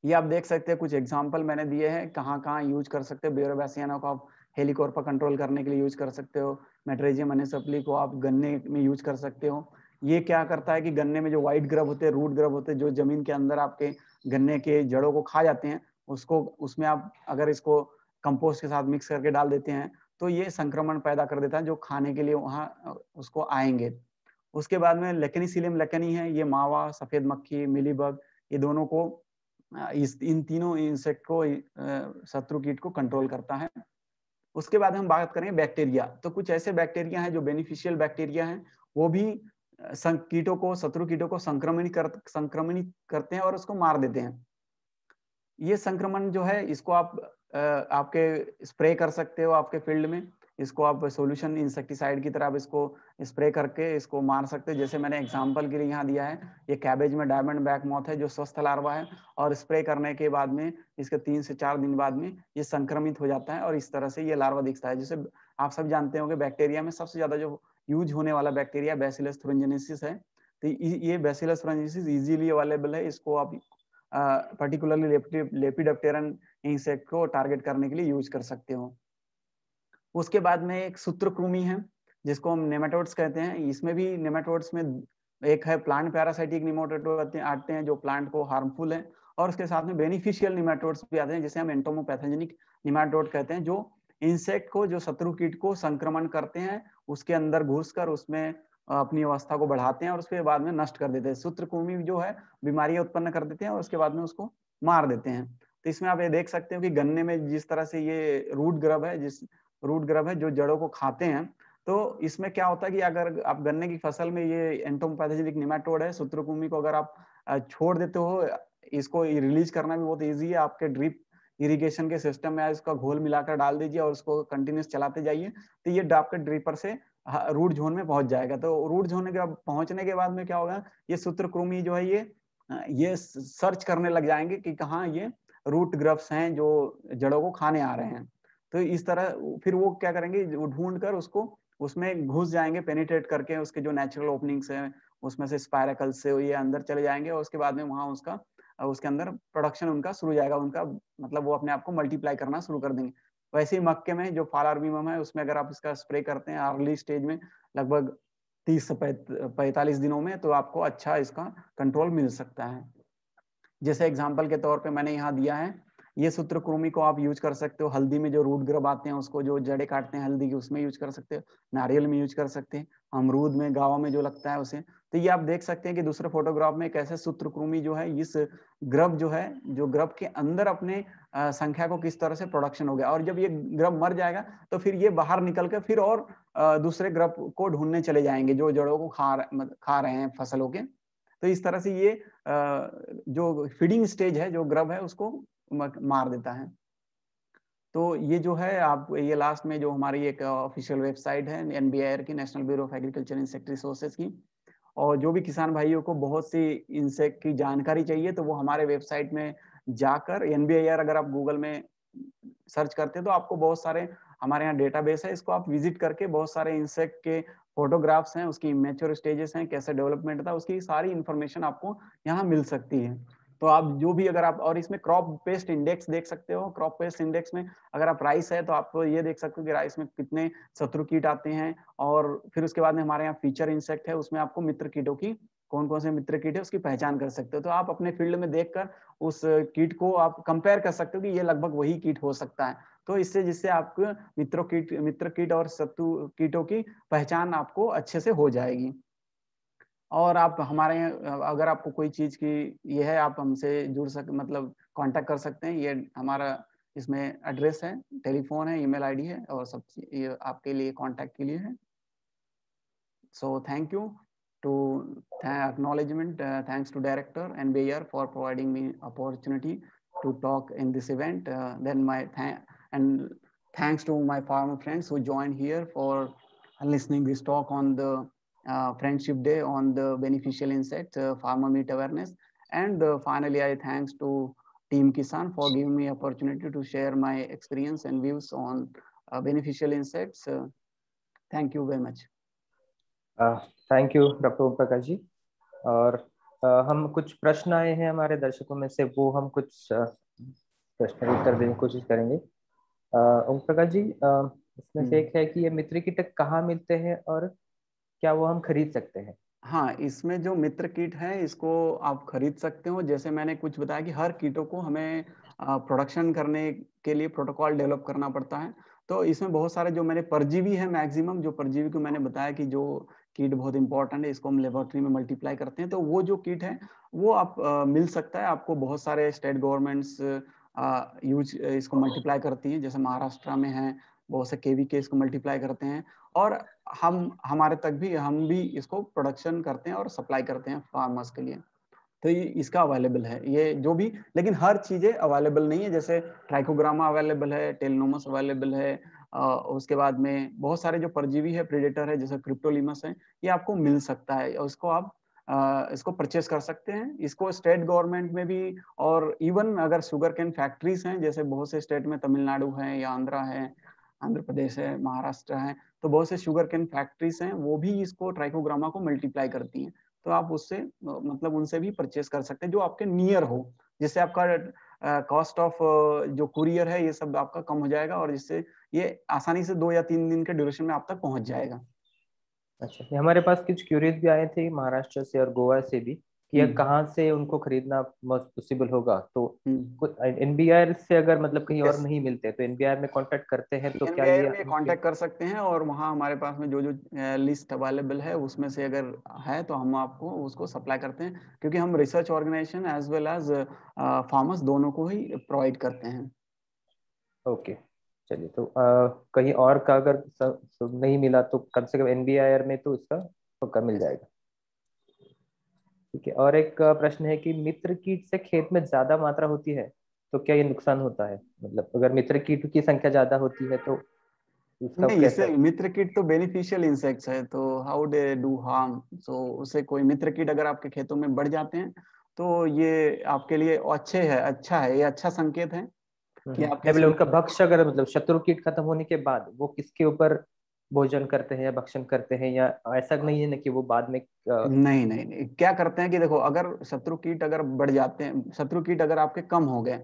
ये आप देख सकते हैं कुछ एग्जाम्पल मैंने दिए हैं कहाँ कहाँ यूज कर सकते हो बेरोबैसियाना को आप हेलीकॉर पर कंट्रोल करने के लिए यूज कर सकते हो मेट्रेजियम अनेसप्ली को आप गन्ने में यूज कर सकते हो ये क्या करता है कि गन्ने में जो वाइट ग्रब होते हैं रूट ग्रब होते हैं जो जमीन के अंदर आपके गन्ने के जड़ों को खा जाते हैं उसको उसमें आप अगर इसको कंपोस्ट के साथ मिक्स करके डाल देते हैं तो ये संक्रमण पैदा कर देता है जो खाने के लिए वहाँ उसको आएंगे उसके बाद में लकनी सिलिम लकनी है ये मावा सफेद मक्खी मिलीबग ये दोनों को इस इन तीनों इंसेक्ट को शत्रु कीट को कंट्रोल करता है उसके बाद हम बात करें बैक्टीरिया तो कुछ ऐसे बैक्टीरिया हैं जो बेनिफिशियल बैक्टीरिया हैं वो भी कीटों को शत्रु कीटों को संक्रमणित कर संक्रमणित करते हैं और उसको मार देते हैं ये संक्रमण जो है इसको आप आपके स्प्रे कर सकते हो आपके फील्ड में इसको आप सोल्यूशन इंसेक्टिसाइड की तरह आप इसको स्प्रे करके इसको मार सकते हैं जैसे मैंने एग्जाम्पल के लिए यहाँ दिया है ये कैबेज में डायमंड बैक मौत है जो स्वस्थ लार्वा है और स्प्रे करने के बाद में इसके तीन से चार दिन बाद में ये संक्रमित हो जाता है और इस तरह से ये लार्वा दिखता है जैसे आप सब जानते हो बैक्टीरिया में सबसे ज्यादा जो यूज होने वाला बैक्टीरिया बेसिलस थ्रोजेनेसिस है तो ये बेसिलस थ्रोजेनेसिस इजिली अवेलेबल है इसको आप पर्टिकुलरली लेपिडप्टेरन इंसेक्ट को टारगेट करने के लिए यूज कर सकते हो उसके बाद में एक सूत्रकृमि है जिसको हम नेमाटोड्स कहते हैं इसमें भी नेमाटोड्स में एक है प्लांट पैरासाइटिक आते हैं जो प्लांट को हार्मफुल है और उसके साथ में बेनिफिशियल निमाटोड्स भी आते हैं जिसे हम एंटोमोपैथोजेनिक निमाटोड कहते हैं जो इंसेक्ट को जो शत्रु कीट को संक्रमण करते हैं उसके अंदर घुस कर उसमें अपनी अवस्था को बढ़ाते हैं और उसके बाद में नष्ट कर देते हैं सूत्रकृमि जो है बीमारियां उत्पन्न कर देते हैं और उसके बाद में उसको मार देते हैं तो इसमें आप ये देख सकते हो कि गन्ने में जिस तरह से ये रूट ग्रब है जिस रूट ग्रब है जो जड़ों को खाते हैं तो इसमें क्या होता है कि अगर आप गन्ने की फसल में ये एंटोमोपैथोजेनिक निमाटोड है सूत्रकुमी को अगर आप छोड़ देते हो इसको रिलीज करना भी बहुत ईजी है आपके ड्रिप इरिगेशन के सिस्टम में इसका घोल मिलाकर डाल दीजिए और उसको कंटिन्यूस चलाते जाइए तो ये आपके ड्रिपर से रूट जोन में पहुंच जाएगा तो रूट जोन के पहुंचने के बाद में क्या होगा ये सूत्रकृमि जो है ये ये सर्च करने लग जाएंगे कि कहाँ ये रूट ग्रफ्स हैं जो जड़ों को खाने आ रहे हैं तो इस तरह फिर वो क्या करेंगे वो ढूंढ कर उसको उसमें घुस जाएंगे पेनिट्रेट करके उसके जो नेचुरल ओपनिंग्स है उसमें से स्पायरकल से ये अंदर चले जाएंगे और उसके बाद में वहाँ उसका उसके अंदर प्रोडक्शन उनका शुरू जाएगा उनका मतलब वो अपने आप को मल्टीप्लाई करना शुरू कर देंगे वैसे ही मक्के में जो फाल आर्मी है उसमें अगर आप इसका स्प्रे करते हैं अर्ली स्टेज में लगभग तीस से पैंतालीस दिनों में तो आपको अच्छा इसका कंट्रोल मिल सकता है जैसे एग्जाम्पल के तौर पर मैंने यहाँ दिया है ये सूत्र क्रोमी को आप यूज कर सकते हो हल्दी में जो रूट ग्रब आते हैं उसको जो जड़े काटते हैं हल्दी की उसमें यूज कर सकते हो नारियल में यूज कर सकते हैं अमरूद में गावा में जो लगता है उसे तो ये आप देख सकते हैं कि दूसरे फोटोग्राफ में कैसे सूत्र कृमि जो है इस ग्रब जो है जो ग्रब के अंदर अपने संख्या को किस तरह से प्रोडक्शन हो गया और जब ये ग्रब मर जाएगा तो फिर ये बाहर निकल कर फिर और दूसरे ग्रब को ढूंढने चले जाएंगे जो जड़ों को खा खा रहे हैं फसलों के तो इस तरह से ये जो फीडिंग स्टेज है जो ग्रब है उसको मार देता है तो ये जो है आप ये लास्ट में जो हमारी एक ऑफिशियल uh, वेबसाइट है एन की national bureau of agriculture insect resources की और जो भी किसान भाइयों को बहुत सी इंसेक्ट की जानकारी चाहिए तो वो हमारे वेबसाइट में जाकर एन अगर आप गूगल में सर्च करते हैं तो आपको बहुत सारे हमारे यहाँ डेटा है इसको आप विजिट करके बहुत सारे इंसेक्ट के फोटोग्राफ्स हैं उसकी मेच्योर स्टेजेस हैं कैसे डेवलपमेंट था उसकी सारी इन्फॉर्मेशन आपको यहाँ मिल सकती है तो आप जो भी अगर आप और इसमें क्रॉप पेस्ट इंडेक्स देख सकते हो क्रॉप पेस्ट इंडेक्स में अगर आप राइस है तो आप ये देख सकते हो कि राइस में कितने शत्रु कीट आते हैं और फिर उसके बाद में हमारे यहाँ फीचर इंसेक्ट है उसमें आपको मित्र कीटों की कौन कौन से मित्र कीट है उसकी पहचान कर सकते हो तो आप अपने फील्ड में देखकर उस कीट को आप कंपेयर कर सकते हो कि ये लगभग वही कीट हो सकता है तो इससे जिससे आपको मित्रों कीट मित्र कीट और शत्रु कीटों की पहचान आपको अच्छे से हो जाएगी और आप हमारे अगर आपको कोई चीज की यह है आप हमसे जुड़ सक मतलब कांटेक्ट कर सकते हैं ये हमारा इसमें एड्रेस है टेलीफोन है ईमेल आईडी है और सब ये आपके लिए कांटेक्ट के लिए है so thank you to acknowledgement thanks to director and बेयर for providing me opportunity to talk in this event then my and thanks to my farmer friends who joined here for listening this talk on the Friendship Day on the beneficial insects uh, farmer meet awareness. And uh, finally, I thanks to Team Kisan for giving me opportunity to share my experience and views on uh, beneficial insects. uh, thank you very much. uh, thank you dr prakash ji aur uh, hum kuch prashn aaye hain hamare darshakon mein se wo hum kuch वो हम uttar dene ki koshish karenge uh, करेंगे prakash ji uh, इसमें से एक है कि ये मित्र कीटक कहाँ मिलते हैं और क्या वो हम खरीद सकते हैं हाँ इसमें जो मित्र किट है इसको आप खरीद सकते हो जैसे मैंने कुछ बताया कि हर कीटों को हमें प्रोडक्शन करने के लिए प्रोटोकॉल डेवलप करना पड़ता है तो इसमें बहुत सारे जो मैंने परजीवी है मैक्सिमम जो परजीवी को मैंने बताया कि जो कीट बहुत इंपॉर्टेंट है इसको हम लेबोरेटरी में मल्टीप्लाई करते हैं तो वो जो कीट है वो आप आ, मिल सकता है आपको बहुत सारे स्टेट गवर्नमेंट्स यूज इसको मल्टीप्लाई करती हैं जैसे महाराष्ट्र में है बहुत से केवी के इसको मल्टीप्लाई करते हैं और हम हमारे तक भी हम भी इसको प्रोडक्शन करते हैं और सप्लाई करते हैं फार्मर्स के लिए तो ये इसका अवेलेबल है ये जो भी लेकिन हर चीजें अवेलेबल नहीं है जैसे ट्राइकोग्रामा अवेलेबल है टेलनोमस अवेलेबल है आ, उसके बाद में बहुत सारे जो परजीवी है प्रिडेटर है जैसे क्रिप्टोलिमस है ये आपको मिल सकता है और इसको आप Uh, इसको परचेस कर सकते हैं इसको स्टेट गवर्नमेंट में भी और इवन अगर शुगर कैन फैक्ट्रीज हैं जैसे बहुत से स्टेट में तमिलनाडु है या आंध्रा है आंध्र प्रदेश है महाराष्ट्र है तो बहुत से शुगर कैन फैक्ट्रीज हैं वो भी इसको ट्राइकोग्रामा को मल्टीप्लाई करती हैं तो आप उससे मतलब उनसे भी परचेस कर सकते हैं जो आपके नियर हो जिससे आपका कॉस्ट ऑफ जो कुरियर है ये सब आपका कम हो जाएगा और जिससे ये आसानी से दो या तीन दिन के ड्यूरेशन में आप तक पहुंच जाएगा अच्छा हमारे पास कुछ क्यूरियस भी आए थे महाराष्ट्र से और गोवा से भी कि हम्म। कहाँ से उनको खरीदना पॉसिबल होगा तो एनबीआर हम्म। से अगर मतलब कहीं और नहीं मिलते तो एनबीआर में कांटेक्ट करते हैं तो क्या में कांटेक्ट कर सकते हैं और वहाँ हमारे पास में जो जो लिस्ट अवेलेबल है उसमें से अगर है तो हम आपको उसको सप्लाई करते हैं क्योंकि हम research organisation as well as farmers दोनों को ही प्रोवाइड करते हैं ओके चलिए तो आ, कहीं और का अगर नहीं मिला तो कम से कम एनबीआर में तो इसका पक्का मिल जाएगा ठीक है और एक प्रश्न है कि मित्र कीट से खेत में ज्यादा मात्रा होती है तो क्या ये नुकसान होता है मतलब अगर मित्र कीट की संख्या ज्यादा होती है तो नहीं इसे मित्र कीट तो बेनिफिशियल इंसेक्ट्स है तो how they do harm so उसे कोई मित्र कीट अगर आपके खेतों में बढ़ जाते हैं तो ये आपके लिए अच्छे है अच्छा है ये अच्छा संकेत है कि हम्म। आपके मतलब उनका भक्ष अगर मतलब शत्रु कीट खत्म होने के बाद वो किसके ऊपर भोजन करते हैं या भक्षण करते हैं या ऐसा नहीं है ना कि वो बाद में नहीं नहीं नहीं क्या करते हैं कि देखो अगर शत्रु कीट अगर बढ़ जाते हैं शत्रु कीट अगर आपके कम हो गए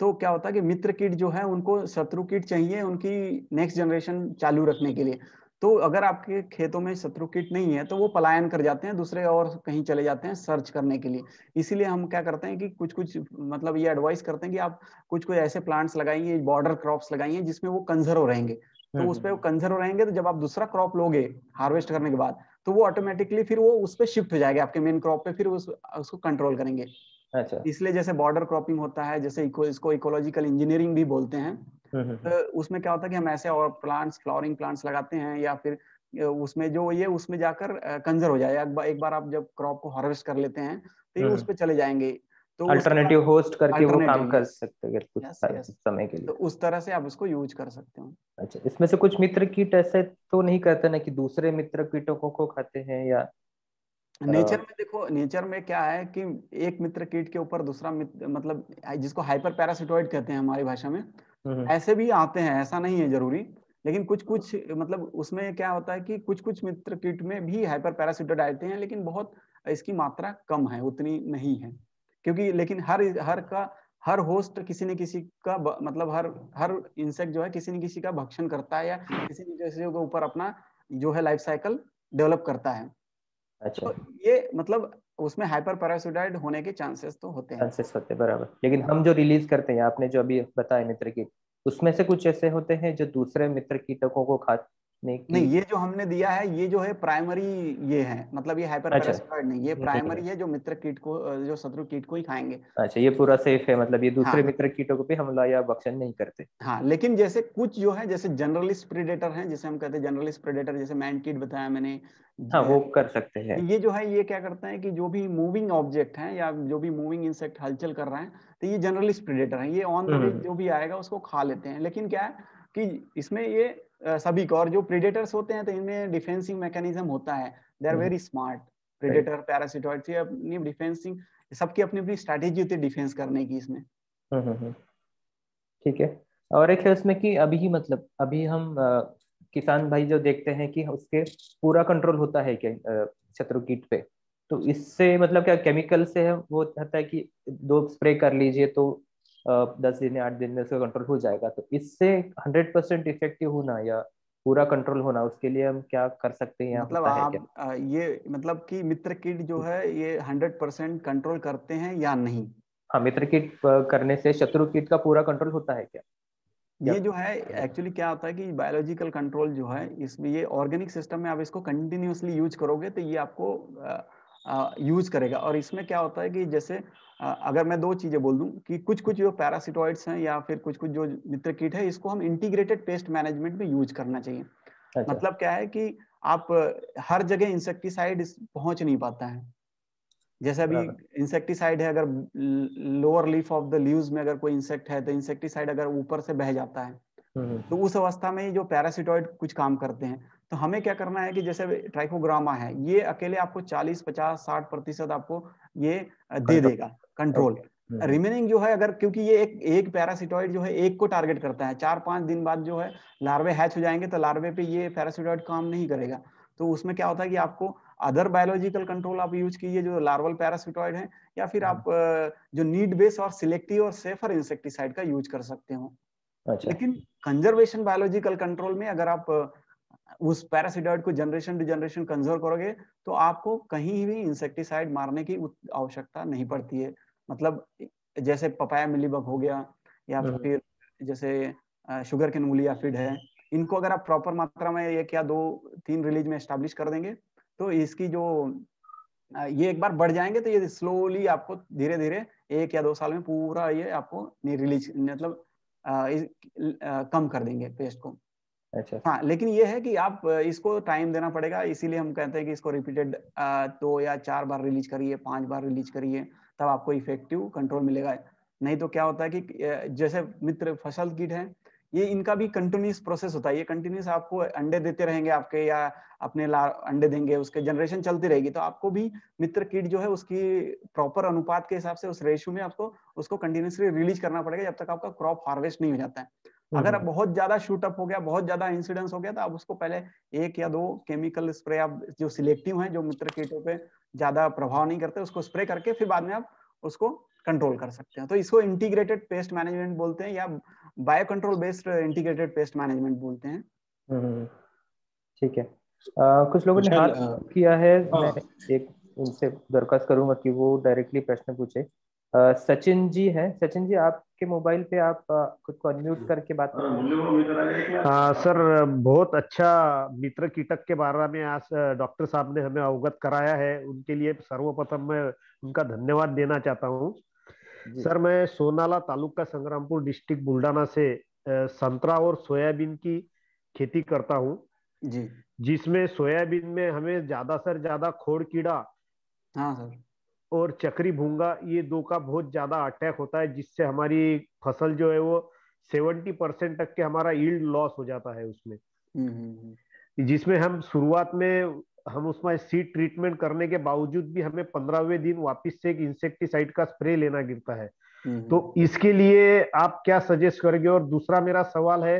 तो क्या होता है कि मित्र कीट जो है उनको शत्रु कीट चाहिए उनकी नेक्स्ट जनरेशन चालू रखने के लिए तो अगर आपके खेतों में शत्रु कीट नहीं है तो वो पलायन कर जाते हैं दूसरे और कहीं चले जाते हैं सर्च करने के लिए इसीलिए हम क्या करते हैं कि कुछ कुछ मतलब ये एडवाइस करते हैं कि आप कुछ कुछ ऐसे प्लांट्स लगाइए बॉर्डर क्रॉप्स लगाइए जिसमें वो कंजर्व रहेंगे तो हम्म, उस पर कंजर्व हम्म, हम्म। रहेंगे तो जब आप दूसरा क्रॉप लोगे हार्वेस्ट करने के बाद तो वो ऑटोमेटिकली फिर वो उस पर शिफ्ट हो जाएगा आपके मेन क्रॉप पे फिर उस, उसको कंट्रोल करेंगे अच्छा इसलिए जैसे बॉर्डर क्रॉपिंग होता है जैसे इको, इसको इकोलॉजिकल इंजीनियरिंग भी बोलते हैं तो उसमें क्या होता है कि हम ऐसे और प्लांट्स फ्लावरिंग प्लांट्स लगाते हैं या फिर उसमें जो ये उसमें जाकर कंजर्व हो जाएगा एक बार आप जब क्रॉप को हार्वेस्ट कर लेते हैं तो ये उस पर चले जाएंगे तो अल्टरनेटिव होस्ट करके वो काम कर सकते हैं कुछ yes, yes. समय के तो लिए तो उस तरह से आप उसको यूज कर सकते हो अच्छा इसमें से कुछ मित्र कीट ऐसे तो नहीं करते ना कि दूसरे मित्र कीटों को, को खाते हैं या नेचर में देखो नेचर में क्या है कि एक मित्र कीट के ऊपर दूसरा मतलब जिसको हाइपर पैरासिटोइड कहते हैं हमारी भाषा में हम्म, हम्म। ऐसे भी आते हैं ऐसा नहीं है जरूरी लेकिन कुछ कुछ मतलब उसमें क्या होता है कि कुछ कुछ मित्र कीट में भी हाइपर पैरासिटोइड आते हैं लेकिन बहुत इसकी मात्रा कम है उतनी नहीं है क्योंकि लेकिन हर हर का हर होस्ट किसी न किसी का मतलब हर हर इंसेक्ट जो है किसी न किसी का भक्षण करता है या हम्म। किसी न किसी के ऊपर अपना जो है लाइफ साइकिल डेवलप करता है अच्छा तो ये मतलब उसमें हाइपर पैरासिटाइड होने के चांसेस तो होते हैं चांसेस होते हैं बराबर लेकिन हम जो रिलीज करते हैं आपने जो अभी बताया मित्र कीट उसमें से कुछ ऐसे होते हैं जो दूसरे मित्र कीटकों को खा नहीं ये जो हमने दिया है ये जो है प्राइमरी ये है मतलब ये हाइपर अच्छा। नहीं ये प्राइमरी है जो मित्र कीट को जो शत्रु कीट को ही खाएंगे अच्छा ये पूरा सेफ है मतलब ये दूसरे हाँ। मित्र कीटों को भी हमला या भक्षण नहीं करते हाँ लेकिन जैसे कुछ जो है जैसे जनरलिस्ट प्रीडेटर है जैसे हम कहते हैं जनरलिस्ट प्रीडेटर जैसे मैन कीट बताया मैंने हाँ वो कर सकते हैं ये जो है ये क्या करते हैं कि जो भी मूविंग ऑब्जेक्ट है या जो भी मूविंग इंसेक्ट हलचल कर रहे हैं तो ये जनरलिस्ट प्रीडेटर है ये ऑन हम्म, हम्म, हम्म। जो भी आएगा उसको खा लेते हैं लेकिन क्या है कि इसमें ये सभी को और जो प्रीडेटर्स होते हैं तो इनमें डिफेंसिंग मैकेनिज्म होता है they are very smart predator parasitoid ये अपनी डिफेंसिंग सबकी अपनी अपनी स्ट्रैटेजी होती है डिफेंस करने की इसमें हम्म, हम्म, हम्म। ठीक है और एक है उसमें कि अभी ही मतलब अभी हम आ, किसान भाई जो देखते हैं कि उसके पूरा कंट्रोल होता है क्या शत्रु कीट पे तो इससे मतलब क्या केमिकल से है वो रहता है कि दो स्प्रे कर लीजिए तो दस दिन या आठ दिन में उसका कंट्रोल हो जाएगा तो इससे हंड्रेड परसेंट इफेक्टिव होना या पूरा कंट्रोल होना उसके लिए हम क्या कर सकते हैं मतलब आप है क्या? ये मतलब कि मित्र किट जो है ये हंड्रेड परसेंट कंट्रोल करते हैं या नहीं हाँ मित्र किट करने से शत्रु किट का पूरा कंट्रोल होता है क्या ये जो है एक्चुअली हाँ क्या होता है कि बायोलॉजिकल कंट्रोल जो है इसमें ये ऑर्गेनिक सिस्टम में आप इसको कंटिन्यूसली यूज करोगे तो ये आपको यूज करेगा और इसमें क्या होता है कि जैसे अगर मैं दो चीजें बोल दूं कि कुछ कुछ जो पैरासिटॉइड्स हैं या फिर कुछ कुछ जो मित्र कीट है इसको हम इंटीग्रेटेड पेस्ट मैनेजमेंट में यूज करना चाहिए अच्छा। मतलब क्या है कि आप हर जगह इंसेक्टिसाइड पहुंच नहीं पाता है जैसे अभी इंसेक्टिसाइड है अगर lower leaf of the leaves में अगर कोई इंसेक्ट है तो इंसेक्टिसाइड अगर ऊपर से बह जाता है हम्म, हम्म। तो उस अवस्था में जो पैरासिटॉइड कुछ काम करते हैं तो हमें क्या करना है कि जैसे ट्राइकोग्रामा है ये अकेले आपको 40 50 60 प्रतिशत आपको ये दे देगा कंट्रोल रिमेनिंग hmm. जो है अगर क्योंकि ये एक एक पैरासिटॉइड जो है एक को टारगेट करता है चार पांच दिन बाद जो है लार्वे हैच हो जाएंगे तो लार्वे पे ये पैरासिटॉइड काम नहीं करेगा तो उसमें क्या होता है कि आपको अदर बायोलॉजिकल कंट्रोल आप यूज कीजिए जो लार्वल पैरासिटॉइड है या फिर hmm. आप जो नीड बेस और सिलेक्टिव और सेफर इंसेक्टिसाइड का यूज कर सकते हो अच्छा। लेकिन कंजर्वेशन बायोलॉजिकल कंट्रोल में अगर आप उस पैरासिडाइड को जनरेशन टू जनरेशन कंजर्व करोगे तो आपको कहीं भी इंसेक्टिसाइड मारने की आवश्यकता नहीं पड़ती है मतलब जैसे पपाया मिलीबग हो गया या हम्म। फिर जैसे शुगर के नूली या फिड है इनको अगर आप प्रॉपर मात्रा में एक या दो तीन रिलीज में स्टैब्लिश कर देंगे तो इसकी जो ये एक बार बढ़ जाएंगे तो ये स्लोली आपको धीरे धीरे एक या दो साल में पूरा ये आपको रिलीज मतलब कम कर देंगे पेस्ट को अच्छा हाँ लेकिन ये है कि आप इसको टाइम देना पड़ेगा इसीलिए हम कहते हैं कि इसको रिपीटेड दो या चार बार रिलीज करिए पांच बार रिलीज करिए तब आपको इफेक्टिव कंट्रोल मिलेगा नहीं तो क्या होता है कि जैसे मित्र फसल कीट है ये इनका भी कंटिन्यूस प्रोसेस होता है ये कंटिन्यूस आपको अंडे देते रहेंगे आपके या अपने ला अंडे देंगे उसके जनरेशन चलती रहेगी तो आपको भी मित्र कीट जो है उसकी प्रॉपर अनुपात के हिसाब से उस रेशियो में आपको उसको कंटिन्यूसली रिलीज करना पड़ेगा जब तक आपका क्रॉप हार्वेस्ट नहीं हो जाता है अगर हम्म। बहुत ज्यादा शूटअप हो गया बहुत ज्यादा इंसिडेंस हो गया तो आप उसको पहले एक या दो केमिकल स्प्रे आप जो सिलेक्टिव है जो मित्र कीटों पे ज्यादा प्रभाव नहीं करते उसको स्प्रे करके फिर बाद में आप उसको कंट्रोल कर सकते हैं तो इसको इंटीग्रेटेड पेस्ट मैनेजमेंट बोलते हैं या bio control based integrated pest management बोलते हैं हम्म, ठीक है आ, कुछ लोगों ने हाथ किया है हाँ। मैं एक उनसे दरखास्त करूंगा कि वो डायरेक्टली प्रश्न पूछे सचिन जी है सचिन जी आपके मोबाइल पे आप खुद को अनम्यूट हाँ, करके बात हाँ, कर हाँ सर बहुत अच्छा मित्र कीटक के बारे में आज डॉक्टर साहब ने हमें अवगत कराया है उनके लिए सर्वप्रथम मैं उनका धन्यवाद देना चाहता हूँ सर मैं सोनाला तालुका संग्रामपुर डिस्ट्रिक्ट बुल्डाना से संतरा और सोयाबीन की खेती करता हूँ जी जिसमें सोयाबीन में हमें ज्यादा से ज्यादा खोड़ कीड़ा हाँ सर और चक्री भूंगा ये दो का बहुत ज्यादा अटैक होता है जिससे हमारी फसल जो है वो सेवेंटी परसेंट तक के हमारा ईल्ड लॉस हो जाता है उसमें हम्म, हम्म, हम्म। जिसमें हम शुरुआत में हम उसमें सीड ट्रीटमेंट करने के बावजूद भी हमें पंद्रहवें दिन वापिस से एक इंसेक्टिसाइड का स्प्रे लेना गिरता है तो इसके लिए आप क्या सजेस्ट करेंगे और दूसरा मेरा सवाल है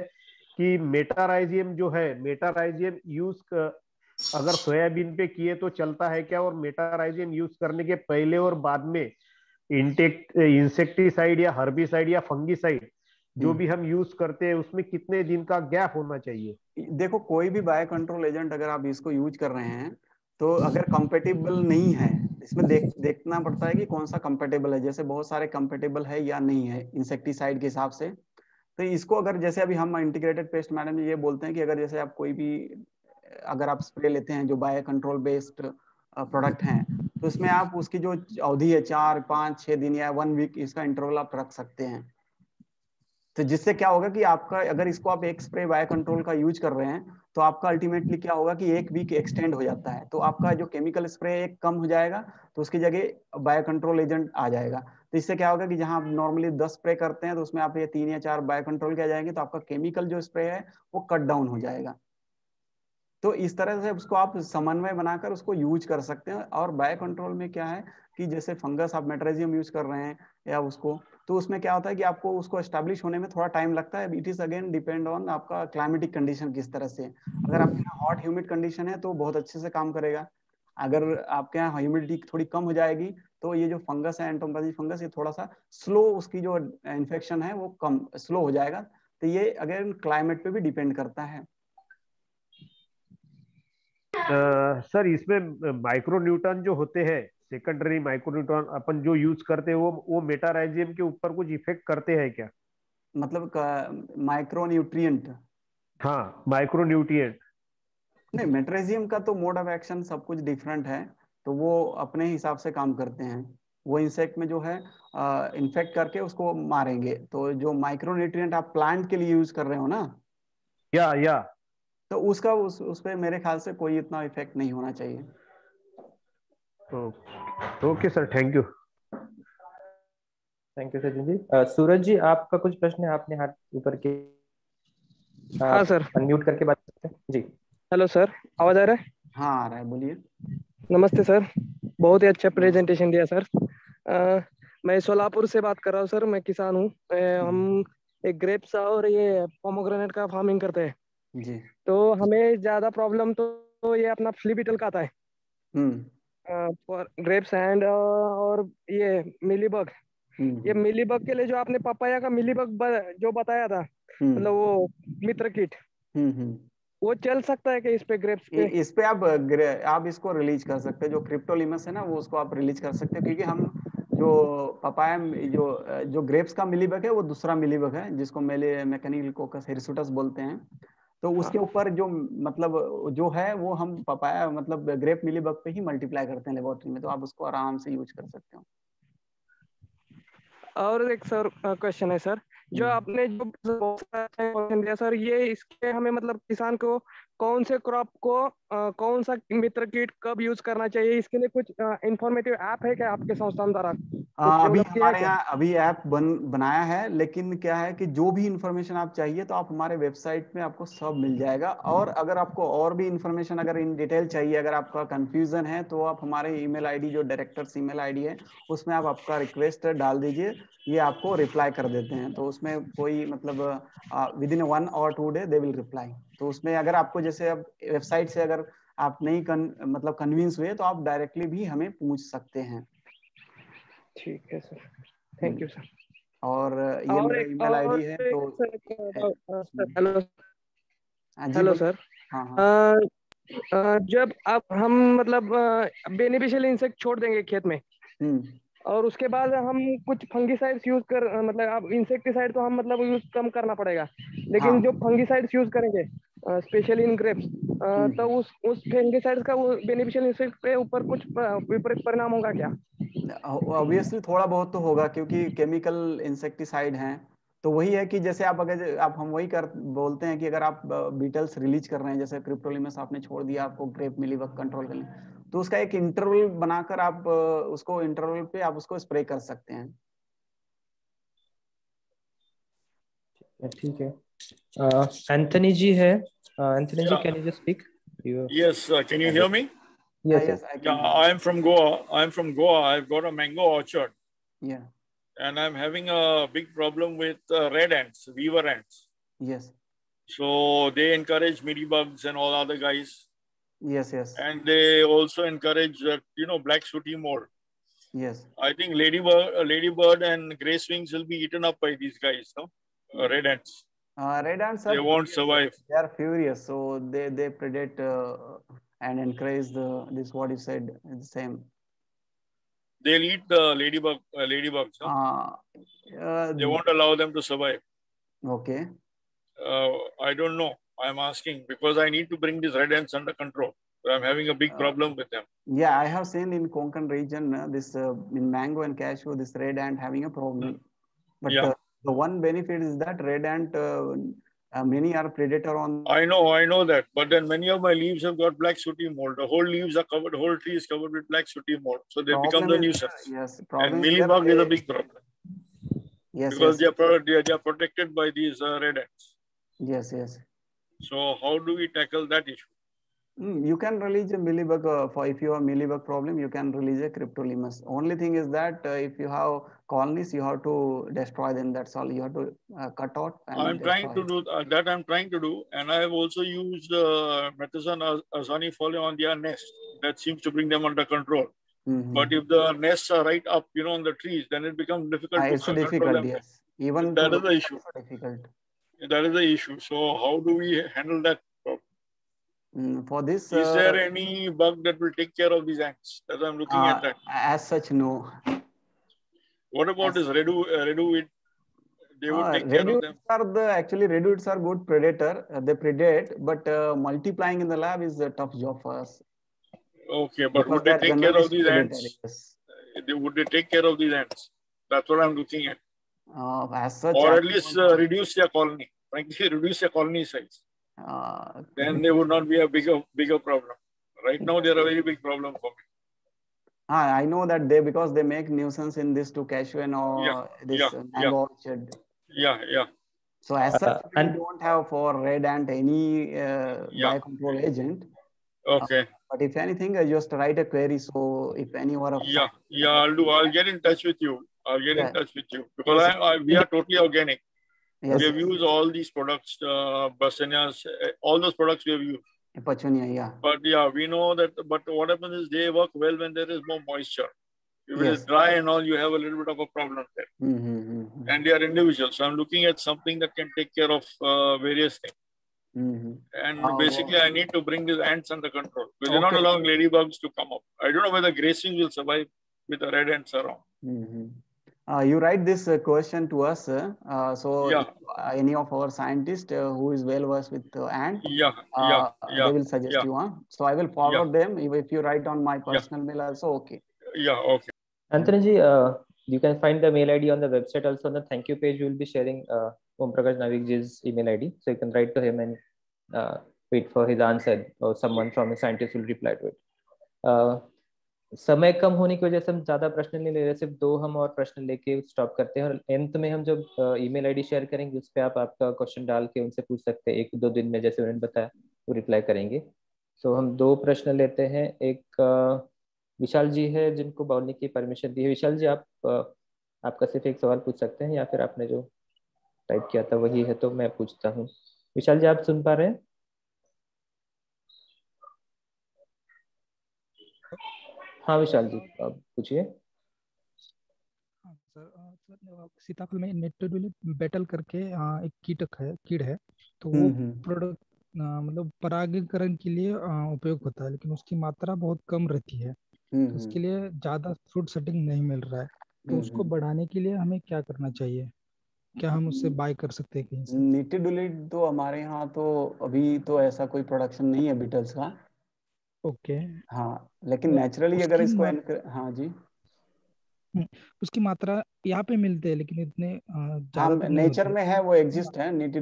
कि मेटाराइजियम जो है मेटाराइजियम यूज अगर सोयाबीन पे किए तो चलता है क्या और मेटाराइजिन यूज करने के पहले और बाद में इंटेक्ट इंसेक्टिसाइड या हर्बिसाइड या फंगिसाइड जो हम्म। भी हम यूज करते हैं उसमें कितने दिन का गैप होना चाहिए देखो कोई भी बायो कंट्रोल एजेंट अगर आप इसको यूज कर रहे हैं तो अगर कंपेटेबल नहीं है इसमें देख देखना पड़ता है कि कौन सा कंपेटेबल है जैसे बहुत सारे कंपेटेबल है या नहीं है इंसेक्टिसाइड के हिसाब से तो इसको अगर जैसे अभी हम इंटीग्रेटेड पेस्ट मैडम ये बोलते हैं कि अगर जैसे आप कोई भी अगर आप स्प्रे लेते हैं जो बायो कंट्रोल बेस्ड प्रोडक्ट हैं तो उसमें आप उसकी जो अवधि है चार पाँच छह दिन या वन वीक इसका इंटरवल आप रख सकते हैं तो जिससे क्या होगा कि आपका अगर इसको आप एक स्प्रे बायो कंट्रोल का यूज कर रहे हैं तो आपका अल्टीमेटली क्या होगा कि एक वीक एक्सटेंड हो जाता है तो आपका जो केमिकल स्प्रे एक कम हो जाएगा तो उसकी जगह बायो कंट्रोल एजेंट आ जाएगा तो इससे क्या होगा कि जहां आप नॉर्मली दस स्प्रे करते हैं तो उसमें आप ये तीन या चार बायो कंट्रोल के आ जाएंगे तो आपका केमिकल जो स्प्रे है वो कट डाउन हो जाएगा तो इस तरह से उसको आप समन्वय बनाकर उसको यूज कर सकते हैं और बायो कंट्रोल में क्या है कि जैसे फंगस आप मेट्रेजियम यूज कर रहे हैं या उसको तो उसमें क्या होता है कि आपको उसको स्टैब्लिश होने में थोड़ा टाइम लगता है it is again depend on आपका क्लाइमेटिक कंडीशन किस तरह से अगर आपके यहाँ हॉट ह्यूमिड कंडीशन है तो बहुत अच्छे से काम करेगा अगर आपके यहाँ ह्यूमिडिटी थोड़ी कम हो जाएगी तो ये जो फंगस है एंटोमराजी फंगस ये थोड़ा सा स्लो उसकी जो इन्फेक्शन है वो कम स्लो हो जाएगा तो ये अगेन क्लाइमेट पे भी डिपेंड करता है सर इसमें माइक्रो न्यूटन जो होते हैं सेकेंडरी माइक्रो न्यूटन अपन जो यूज करते हैं वो वो मेटाराइजियम के ऊपर कुछ इफेक्ट करते हैं क्या मतलब माइक्रो न्यूट्रिएंट हाँ माइक्रो न्यूट्रिएंट नहीं मेटराइजियम का तो मोड ऑफ एक्शन सब कुछ डिफरेंट है तो वो अपने हिसाब से काम करते हैं वो इंसेक्ट में जो है इन्फेक्ट करके उसको मारेंगे तो जो माइक्रो माइक्रोन्यूट्रिएंट आप प्लांट के लिए यूज कर रहे हो ना या या तो उसका उस उस पर मेरे ख्याल से कोई इतना इफेक्ट नहीं होना चाहिए okay sir thank you thank you Sachin ji uh, Suraj ji आपका कुछ प्रश्न है आपने हाथ ऊपर के uh, हाँ सर अनम्यूट करके बात करते हैं जी हेलो सर आवाज आ रहा है हाँ आ रहा है बोलिए नमस्ते सर बहुत ही अच्छा प्रेजेंटेशन दिया सर uh, मैं सोलापुर से बात कर रहा हूँ सर मैं किसान हूँ uh, हम एक ग्रेप्स और ये पोमोग्रेनेट का फार्मिंग करते हैं तो हमें ज्यादा प्रॉब्लम तो ये अपना फ्ली बीटल का आता है फॉर ग्रेप्स एंड और ये मिली हम्म, बग ये मिली हम्म। बग के लिए जो आपने पपाया का मिली बग जो बताया था हम्म। मतलब वो मित्र किट वो चल सकता है कि इस पे ग्रेप्स पे इस पे आप आप इसको रिलीज कर सकते हैं जो क्रिप्टोलिमस है ना वो उसको आप रिलीज कर सकते हैं क्योंकि हम जो पपाया जो जो ग्रेप्स का मिलीबग है वो दूसरा मिलीबग है जिसको मेले मैकेनिकल कोकस हिरसुटस बोलते हैं तो हाँ। उसके ऊपर जो मतलब जो है वो हम पपाया मतलब ग्रेप मिली बग पे ही मल्टीप्लाई करते हैं लेबोरेटरी में तो आप उसको आराम से यूज कर सकते हो और एक सर क्वेश्चन है सर जो हम्म। आपने जो दिया सर ये इसके हमें मतलब किसान को कौन से क्रॉप को आ, कौन सा मित्र कीट कब यूज करना चाहिए इसके लिए कुछ इन्फॉर्मेटिव ऐप है क्या आपके संस्थान द्वारा अभी हमारे यहाँ अभी ऐप बन बनाया है लेकिन क्या है कि जो भी इंफॉर्मेशन आप चाहिए तो आप हमारे वेबसाइट में आपको सब मिल जाएगा और अगर आपको और भी इंफॉर्मेशन अगर इन डिटेल चाहिए अगर आपका कंफ्यूजन है तो आप हमारे ईमेल आईडी जो डायरेक्टर्स ईमेल आईडी है उसमें आप आपका रिक्वेस्ट डाल दीजिए ये आपको रिप्लाई कर देते हैं तो उसमें कोई मतलब विद इन वन और two day they will reply तो उसमें अगर आपको जैसे अब वेबसाइट से अगर आप नहीं कन, मतलब कन्विंस हुए तो आप डायरेक्टली भी हमें पूछ सकते हैं ठीक है सर थैंक यू सर और ये ईमेल आईडी है तो हेलो हेलो सर हाँ, हाँ, हाँ। जब आप हम मतलब बेनिफिशियल इंसेक्ट छोड़ देंगे खेत में हम्म। और उसके बाद हम कुछ फंगिसाइड्स यूज कर मतलब आप इंसेक्टिसाइड तो हम मतलब यूज कम करना पड़ेगा लेकिन हाँ। जो फंगिसाइड्स यूज करेंगे स्पेशली इन ग्रेप्स तो उस उस फंगिसाइड्स का बेनिफिशियल इंसेक्ट पे ऊपर कुछ विपरीत परिणाम होगा क्या ऑब्वियसली थोड़ा बहुत तो होगा क्योंकि केमिकल इंसेक्टिसाइड हैं तो वही है कि जैसे आप अगर आप हम वही कर बोलते हैं कि अगर आप बीटल्स रिलीज कर रहे हैं जैसे क्रिप्टोलिमस आपने छोड़ दिया आपको ग्रेप मिली वक्त कंट्रोल करने तो उसका एक इंटरवल बनाकर आप उसको इंटरवल पे आप उसको स्प्रे कर सकते हैं ठीक है एंथनी जी है Anthony ji can you just speak yes can you hear me yes I am from Goa I am from Goa I have got a mango orchard yeah and I am having a big problem with red ants weaver ants yes so they encourage mealy bugs and all other guys Yes, yes. And they also encourage, that uh, you know, black sooty more. Yes. I think ladybird, uh, ladybird and grey swings will be eaten up by these guys, no? Uh, red ants. Uh, red ants They won't survive. They are furious, so they they predate uh, and encourage the this what you said the same. They'll eat the ladybug ladybugs. No? they won't allow them to survive. Okay. I don't know. I am asking because I need to bring these red ants under control. I'm having a big uh, problem with them. Yeah, I have seen in Konkan region uh, this uh, in mango and cashew this red ant having a problem. Mm. But yeah. Uh, the one benefit is that red ant uh, many are predator on. I know, I know that, but then many of my leaves have got black sooty mold. The whole leaves are covered, whole tree is covered with black sooty mold, so they problem become the nuisance. yes, problem and mealybug is a big problem. Yes, because yes. They, are, they, are, they are protected by these red ants. Yes, yes. So how do we tackle that issue? Hmm, you can release a millibug uh, for if you have millibug problem, you can release a cryptolemus. Only thing is that uh, if you have colonies, you have to destroy them. That's all you have to uh, cut out. I'm trying to do uh, that. I'm trying to do, and I have also used uh, azani azanifolia on their nest. That seems to bring them under control. Mm -hmm. But if the nests are right up, you know, on the trees, then it becomes difficult. Ah, it's difficult. Yes, even that is the issue. Difficult that is the issue. So how do we handle that problem? Hmm, for this, is uh, there any bug that will take care of these ants? As I'm looking uh, at that. As such, no. What about as this redu uh, it? They would uh, take care of them. Are the actually reduids are good predator. Uh, they predate, but uh, multiplying in the lab is a tough job for us. Okay, but would they take care of these ants? Yes. They, would they take care of these ants? That's what I'm looking at. Uh, oh, as such, or at least uh, reduce their colony. Frankly, reduce their colony size. Uh, then they would not be a bigger bigger problem. Right now, they're a very big problem for me. I know that they because they make nuisance in this to cashew and all yeah, this yeah, mango yeah. orchard. Yeah, yeah. So as such, uh, we and, don't have for red ant any uh, biocontrol agent. Okay. Uh, but if anything, I just write a query. So if any one of yeah, yeah, I'll do. I'll get in touch with you I'll get yeah. in touch with you because I, I, we are totally organic. Yes. We have used all these products, uh, Basanias, eh, all those products we have used. yeah. But yeah, we know that. But what happens is they work well when there is more moisture. If yes. it is dry and all, you have a little bit of a problem there. Mm -hmm, mm -hmm. And they are individual. So I'm looking at something that can take care of uh, various things. Mm -hmm. And oh, basically, wow. I need to bring these ants under control We okay. are not allowing ladybugs to come up. I don't know whether gracing will survive with the red ants around. Mm-hmm. Uh, you write this uh, question to us. Uh, so yeah. Uh, any of our scientists uh, who is well versed with uh, ant, yeah. Yeah. yeah. they will suggest yeah. you. Huh? So I will forward them. If, if, you write on my personal mail also, okay. Yeah, okay. Anthony, you can find the mail ID on the website also on the thank you page. we will be sharing uh, Om Prakash Navikji's email ID. So you can write to him and wait for his answer or someone from the scientist will reply to it. समय कम होने की वजह से हम ज्यादा प्रश्न नहीं ले रहे सिर्फ दो हम और प्रश्न लेके स्टॉप करते हैं और अंत में हम जब ईमेल आईडी शेयर करेंगे उस पर आप आपका क्वेश्चन डाल के उनसे पूछ सकते हैं एक दो दिन में जैसे उन्होंने बताया वो रिप्लाई करेंगे सो हम दो प्रश्न लेते हैं एक विशाल जी है जिनको बोलने की परमिशन दी है विशाल जी आप आपका सिर्फ एक सवाल पूछ सकते हैं या फिर आपने जो टाइप किया था वही है तो मैं पूछता हूँ विशाल जी आप सुन पा रहे हैं हाँ विशाल जी आप पूछिए हाँ, सीताफल में नेटोडुलिन बेटल करके एक कीटक है कीड़ है तो वो हम्म, हम्म। प्रोडक्ट मतलब परागीकरण के लिए उपयोग होता है लेकिन उसकी मात्रा बहुत कम रहती है हम्म, तो उसके लिए ज्यादा फ्रूट सेटिंग नहीं मिल रहा है तो उसको बढ़ाने के लिए हमें क्या करना चाहिए क्या हम उससे बाय कर सकते हैं कहीं से नीटिडुलिट तो हमारे यहाँ तो अभी तो ऐसा कोई प्रोडक्शन नहीं है बीटल्स का ओके हाँ लेकिन नेचुरली तो अगर इसको हाँ जी हम्म, उसकी मात्रा यहाँ पे मिलते हैं लेकिन इतने हाँ तो नेचर में है वो एग्जिस्ट है नीटी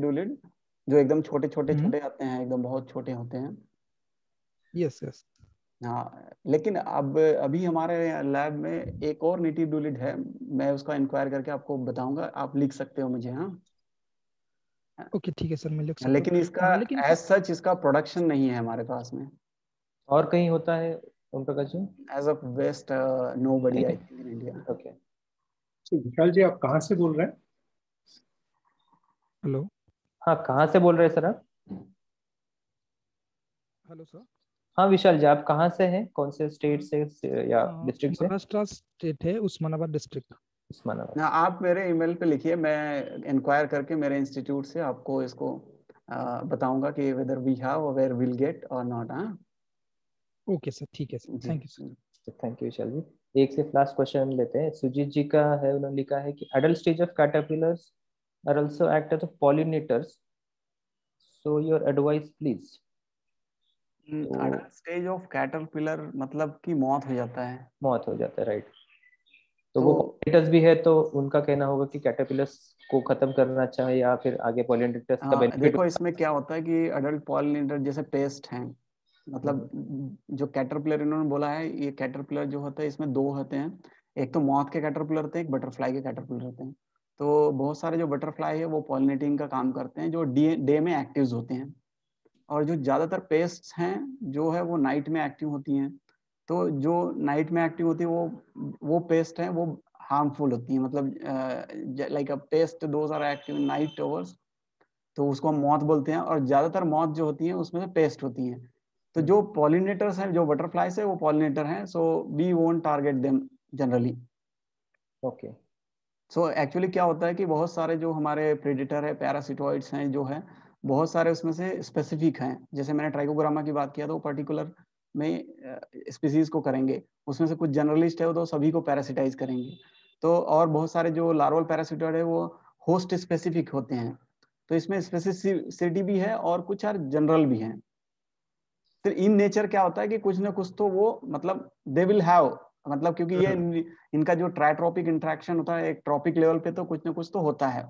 जो एकदम छोटे छोटे हम्म। छोटे आते हैं एकदम बहुत छोटे होते हैं यस यस हाँ लेकिन अब अभी हमारे लैब में एक और नीटी है मैं उसका इंक्वायर करके आपको बताऊंगा आप लिख सकते हो मुझे हाँ ओके ठीक है सर मैं लिख सकता लेकिन इसका एज हाँ, सच इसका प्रोडक्शन नहीं है हमारे पास में और कहीं होता है Om Prakash ji age of west nobody I think in India okay Vishal ji आप कहाँ से बोल रहे हैं हेलो हाँ कहाँ से बोल रहे हैं सर आप हेलो सर हाँ विशाल जी आप कहाँ से हैं कौन से स्टेट से या डिस्ट्रिक्ट हाँ, से महाराष्ट्र स्टेट है उस्मानाबाद डिस्ट्रिक्ट उस्मानाबाद ना आप मेरे ईमेल पे लिखिए मैं इंक्वायर करके मेरे इंस्टीट्यूट से आपको इसको uh, बताऊंगा कि वेदर वी हैव और वेयर विल गेट और नॉट हाँ ओके सर ठीक है sir thank you sir thank you Vishal ji एक से लास्ट क्वेश्चन लेते हैं सुजीत जी का है उन्होंने लिखा है कि adult stage of caterpillars are also act as pollinators so your advice please adult stage of caterpillar मतलब कि मौत हो जाता है मौत हो जाता है राइट तो, तो वो पॉलिनेटर्स भी है तो उनका कहना होगा कि कैटरपिलर्स को खत्म करना अच्छा है या फिर आगे पॉलिनेटर्स का बेनिफिट हाँ, देखो इसमें क्या होता है कि एडल्ट पॉलिनेटर जैसे पेस्ट हैं मतलब हम्म। जो कैटरपिलर इन्होंने बोला है ये कैटरपिलर जो होता है इसमें दो होते हैं एक तो मौत के कैटरपिलर होते हैं एक बटरफ्लाई के कैटरपिलर होते हैं तो बहुत सारे जो बटरफ्लाई है वो पॉलिनेटिंग का काम करते हैं जो डे डे में एक्टिव होते हैं और जो ज़्यादातर पेस्ट हैं जो है वो नाइट में एक्टिव होती हैं तो जो नाइट में एक्टिव होती है वो वो पेस्ट है वो हार्मफुल होती है मतलब लाइक अ पेस्ट दो एक्टिव नाइट ओवर्स तो उसको हम मौत बोलते हैं और ज़्यादातर मौत जो होती है उसमें से पेस्ट होती है तो जो पॉलिनेटर्स हैं जो बटरफ्लाईस है वो पॉलिनेटर हैं so we won't target them generally okay so actually क्या होता है कि बहुत सारे जो हमारे प्रेडिटर है पैरासिटोइड्स हैं जो है बहुत सारे उसमें से स्पेसिफिक हैं जैसे मैंने ट्राइकोग्रामा की बात किया तो पर्टिकुलर में स्पीसीज को करेंगे उसमें से कुछ जर्नलिस्ट है तो सभी को पैरासिटाइज करेंगे तो और बहुत सारे जो लार्वल पैरासिटोइड है वो होस्ट स्पेसिफिक होते हैं तो इसमें स्पेसिफिसिटी भी है और कुछ यार जनरल भी हैं फिर इन नेचर क्या होता है कि कुछ ना कुछ तो वो मतलब दे विल हैव मतलब क्योंकि ये हम्म। इनका जो ट्राइट्रॉपिक इंट्रैक्शन होता है एक ट्रॉपिक लेवल पे तो कुछ ना कुछ तो होता है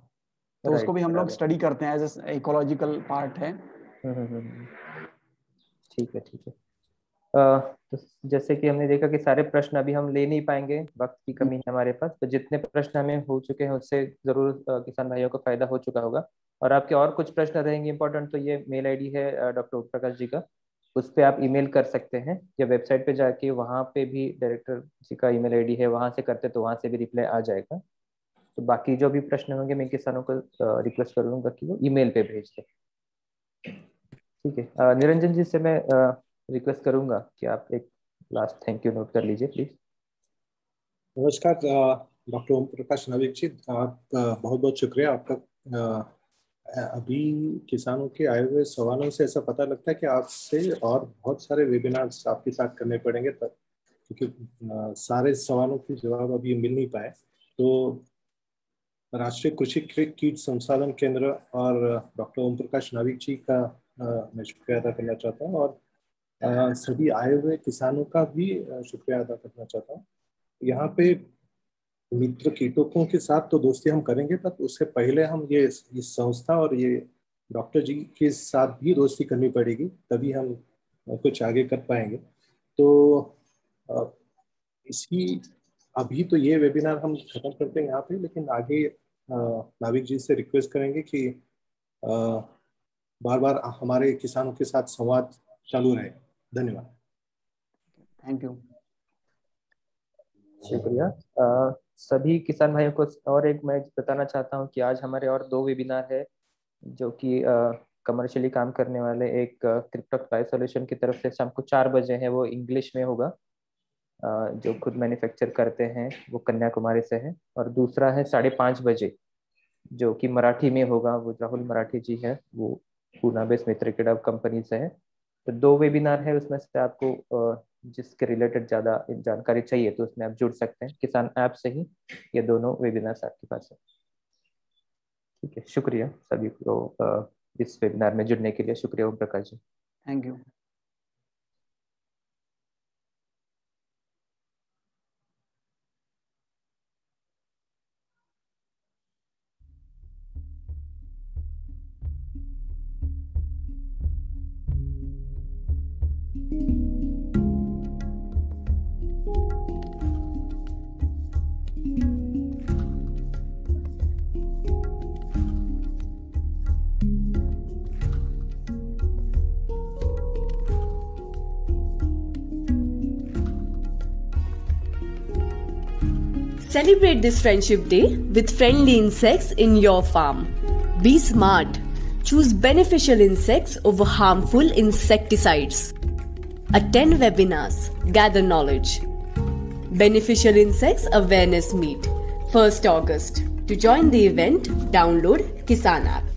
तो उसको भी हम लोग स्टडी करते हैं एज ए इकोलॉजिकल पार्ट है हम्म, हम्म, ठीक है ठीक है तो जैसे कि हमने देखा कि सारे प्रश्न अभी हम ले नहीं पाएंगे वक्त की कमी है हमारे पास तो जितने प्रश्न हमें हो चुके हैं उससे जरूर किसान भाइयों को फायदा हो चुका होगा और आपके और कुछ प्रश्न रहेंगे इंपॉर्टेंट तो ये मेल आईडी है डॉक्टर ओम प्रकाश जी का उस पर आप ईमेल कर सकते हैं या वेबसाइट पे जाके वहाँ पे भी डायरेक्टर जी का ईमेल आईडी है वहाँ से करते तो वहाँ से भी रिप्लाई आ जाएगा तो बाकी जो भी प्रश्न होंगे मैं किसानों को रिक्वेस्ट कर लूँगा कि वो ईमेल पे भेज दें ठीक है निरंजन जी से मैं रिक्वेस्ट करूँगा कि आप एक लास्ट थैंक यू नोट कर लीजिए प्लीज नमस्कार डॉक्टर ओम प्रकाश नवीक जी आप बहुत बहुत शुक्रिया आपका अभी किसानों के आए हुए सवालों से ऐसा पता लगता है कि आपसे और बहुत सारे वेबिनार्स आपके साथ करने पड़ेंगे तब क्योंकि सारे सवालों के जवाब अभी मिल नहीं पाए तो राष्ट्रीय कृषि कीट संसाधन केंद्र और डॉक्टर ओम प्रकाश नाविक जी का मैं शुक्रिया अदा करना चाहता हूँ और सभी आए हुए किसानों का भी शुक्रिया अदा करना चाहता हूँ यहाँ पे मित्र कीटकों के साथ तो दोस्ती हम करेंगे पर उससे पहले हम ये इस संस्था और ये डॉक्टर जी के साथ भी दोस्ती करनी पड़ेगी तभी हम कुछ आगे कर पाएंगे तो इसी अभी तो ये वेबिनार हम खत्म करते हैं यहाँ पे लेकिन आगे नाविक जी से रिक्वेस्ट करेंगे कि बार बार हमारे किसानों के साथ संवाद चालू रहे धन्यवाद थैंक यू शुक्रिया सभी किसान भाइयों को और एक मैं बताना चाहता हूँ कि आज हमारे और दो वेबिनार है जो कि कमर्शियली काम करने वाले एक प्राइस सोल्यूशन की तरफ से शाम को चार बजे है वो इंग्लिश में होगा जो खुद मैन्युफैक्चर करते हैं वो कन्याकुमारी से है और दूसरा है साढ़े पाँच बजे जो कि मराठी में होगा वो राहुल मराठी जी है वो पूना बेस मित्र कंपनी से है तो दो वेबिनार है उसमें से आपको जिसके रिलेटेड ज़्यादा जानकारी चाहिए तो उसमें आप जुड़ सकते हैं किसान ऐप से ही ये दोनों वेबिनार्स आपके पास है ठीक है शुक्रिया सभी को इस वेबिनार में जुड़ने के लिए शुक्रिया Om Prakash ji thank you Celebrate this Friendship Day with friendly insects in your farm. Be smart. Choose beneficial insects over harmful insecticides. Attend webinars. Gather knowledge. Beneficial Insects Awareness Meet, 1st August. To join the event, download Kisan app.